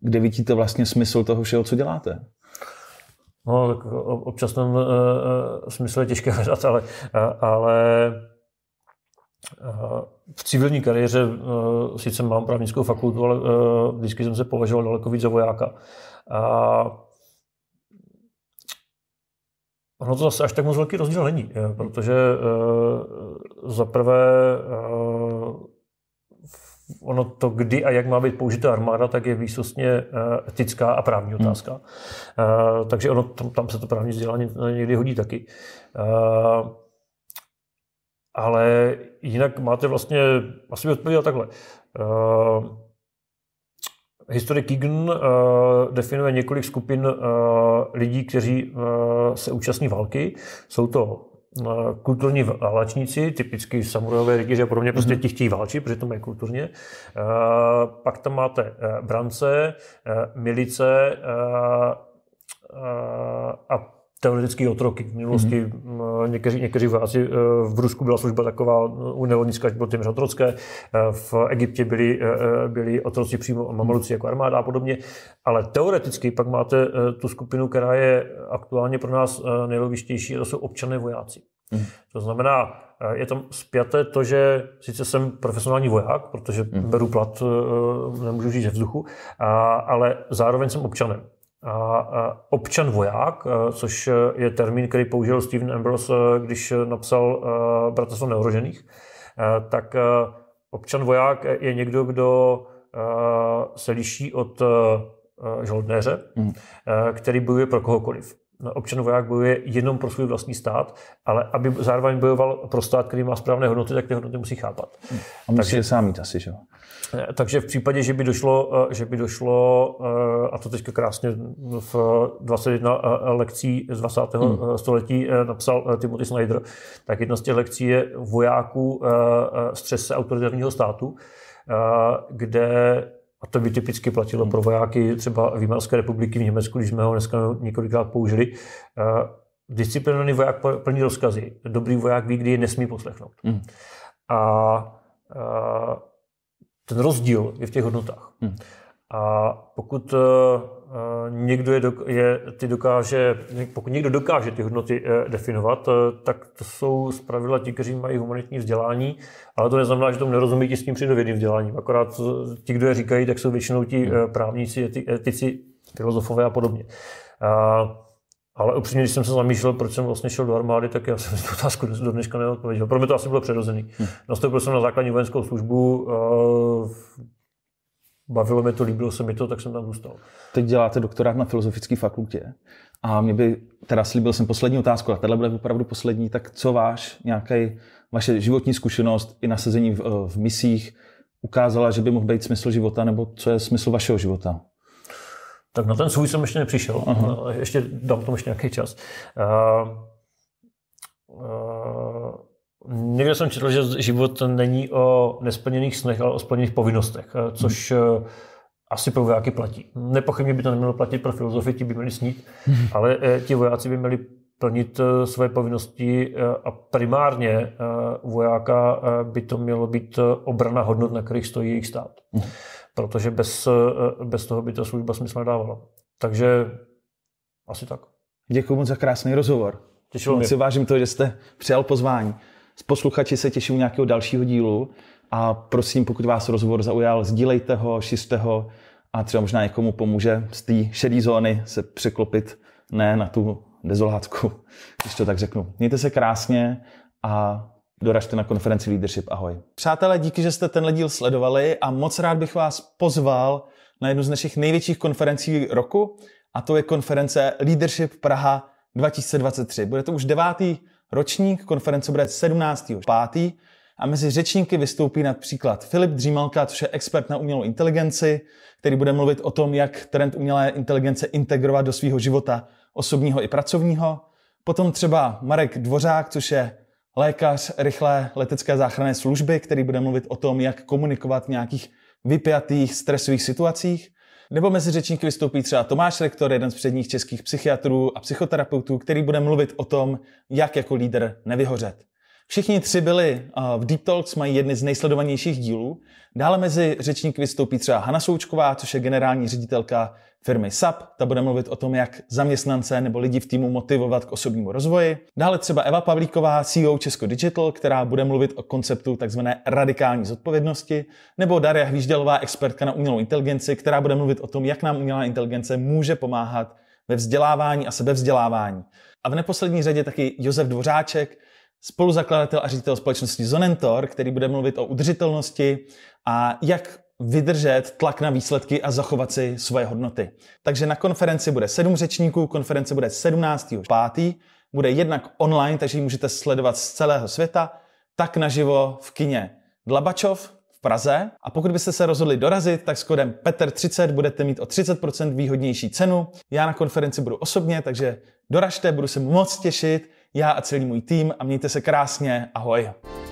kde vidíte vlastně smysl toho všeho, co děláte? No, tak občas ten uh, smysl je těžké hledat, ale, e, ale v civilní kariéře sice mám právnickou fakultu, ale vždycky jsem se považoval daleko víc za vojáka. A Ono to zase až tak moc velký rozdíl není, protože za prvé v ono to, kdy a jak má být použita armáda, tak je výsostně eh, etická a právní hmm. otázka. Hmm. Takže ono, tam, se to právní vzdělání někdy hodí taky. Eh, ale jinak máte vlastně, asi bych odpověděl takhle. Historik Kigen definuje několik skupin lidí, kteří se účastní války. Jsou to Eh, kulturní válečníci, typicky samurajové rytíře a podobně, prostě mhm. ti chtějí válčit, protože to je kulturně. Eh, pak tam máte eh, brance, milice a teoretický otroky. V minulosti mm-hmm. někteří, někteří vojáci e, v Rusku byla služba taková u nevolnická, bylo téměř otrocké, e, v Egyptě byli, e, byli otroci přímo mameluci jako armáda a podobně, ale teoreticky pak máte tu skupinu, která je aktuálně pro nás nejlovištější, to jsou občané vojáci. Mm. To znamená, je tam zpěté to, že sice jsem profesionální voják, protože mm. beru plat, nemůžu žít ze vzduchu, a, ale zároveň jsem občanem. A občan voják, což je termín, který použil Steven Ambrose, když napsal Bratrstvo neohrožených, tak občan voják je někdo, kdo se liší od žoldnéře, mm. který bojuje pro kohokoliv občan voják bojuje jenom pro svůj vlastní stát, ale aby zároveň bojoval pro stát, který má správné hodnoty, tak ty hodnoty musí chápat. A musí takže, je sám mít asi, že? Eh, takže v případě, že by došlo, eh, že by došlo eh, a to teďka krásně v 21 lekcí z 20. Hmm. století napsal Timothy Snyder, tak jedna z těch lekcí je vojáků střes autoritárního státu, kde a to by typicky platilo pro vojáky třeba Výmarské republiky v Německu, když jsme ho dneska několikrát použili. Eh, disciplinovaný voják plní rozkazy. Dobrý voják ví, kdy je nesmí poslechnout. Mm. A, a eh, ten rozdíl je v těch hodnotách. Mm. A pokud eh, eh, někdo je, je, ty dokáže, pokud někdo dokáže ty hodnoty eh, definovat, tak to jsou zpravidla ti, kteří mají humanitní vzdělání, ale to neznamená, že tomu nerozumí ti s tím přidovědným vzděláním. Akorát ti, kdo je říkají, tak jsou většinou ti hmm. právníci, etici, filozofové a podobně. A, ale upřímně, když jsem se zamýšlel, proč jsem vlastně šel do armády, tak já jsem tu otázku do dneška neodpověděl. Pro mě to asi bylo přirozený. Hmm. Nastoupil jsem na základní vojenskou službu, bavilo mě to, líbilo se mi to, tak jsem tam zůstal. Teď děláte doktorát na filozofické fakultě a mě by, teda slíbil jsem poslední otázku, a tahle bude opravdu poslední, tak co váš, nějaký vaše životní zkušenost i nasazení v, eh, v misích ukázala, že by mohl být smysl života, nebo co je smysl vašeho života? Tak na ten svůj jsem ještě nepřišel, Aha. ještě dám tomu ještě nějaký čas. Uh, uh, Někde jsem četl, že život není o nesplněných snech, ale o splněných povinnostech, eh, což hmm. Eh, asi pro vojáky platí. Nepochybně by to nemělo platit pro filozofy, ti by měli snít, hmm. ale eh, ti vojáci by měli plnit své povinnosti a primárně vojáka by to mělo být obrana hodnot, na kterých stojí jejich stát. Hmm. Protože bez, bez toho by ta služba smysl nedávala. Takže asi tak. Děkuji moc za krásný rozhovor. Těšilo moc si vážím to, že jste přijal pozvání. Posluchači se těším u nějakého dalšího dílu a prosím, pokud vás rozhovor zaujal, sdílejte ho, šiřte ho a třeba možná někomu pomůže z té šedé zóny se překlopit ne na tu dezolátku, když to tak řeknu. Mějte se krásně a doražte na konferenci Leadership. Ahoj. Přátelé, díky, že jste tenhle díl sledovali a moc rád bych vás pozval na jednu z našich největších konferencí roku a to je konference Leadership Praha 2023. Bude to už devátý Ročník konference bude 17.5. a mezi řečníky vystoupí například Filip Dřímalka, což je expert na umělou inteligenci, který bude mluvit o tom, jak trend umělé inteligence integrovat do svého života osobního i pracovního. Potom třeba Marek Dvořák, což je lékař rychlé letecké záchranné služby, který bude mluvit o tom, jak komunikovat v nějakých vypjatých stresových situacích. Nebo mezi řečníky vystoupí třeba Tomáš Rektor, jeden z předních českých psychiatrů a psychoterapeutů, který bude mluvit o tom, jak jako lídr nevyhořet. Všichni tři byli eh, v Deep Talks, mají jedny z nejsledovanějších dílů. Dále mezi řečníky vystoupí třeba Hana Součková, což je generální ředitelka firmy SAP. Ta bude mluvit o tom, jak zaměstnance nebo lidi v týmu motivovat k osobnímu rozvoji. Dále třeba Eva Pavlíková, CEO Česko Digital, která bude mluvit o konceptu tzv. radikální zodpovědnosti. Nebo Daria Hvíždělová, expertka na umělou inteligenci, která bude mluvit o tom, jak nám umělá inteligence může pomáhat ve vzdělávání a sebevzdělávání. A v neposlední řadě taky Josef Dvořáček, spoluzakladatel a ředitel společnosti Zonentor, který bude mluvit o udržitelnosti a jak vydržet tlak na výsledky a zachovat si svoje hodnoty. Takže na konferenci bude sedm řečníků, konference bude 17.5. Bude jednak online, takže ji můžete sledovat z celého světa, tak naživo v kině Dlabačov v Praze. A pokud byste se rozhodli dorazit, tak s kodem PETER30 budete mít o 30% výhodnější cenu. Já na konferenci budu osobně, takže doražte, budu se moc těšit já a celý můj tým a mějte se krásně. Ahoj.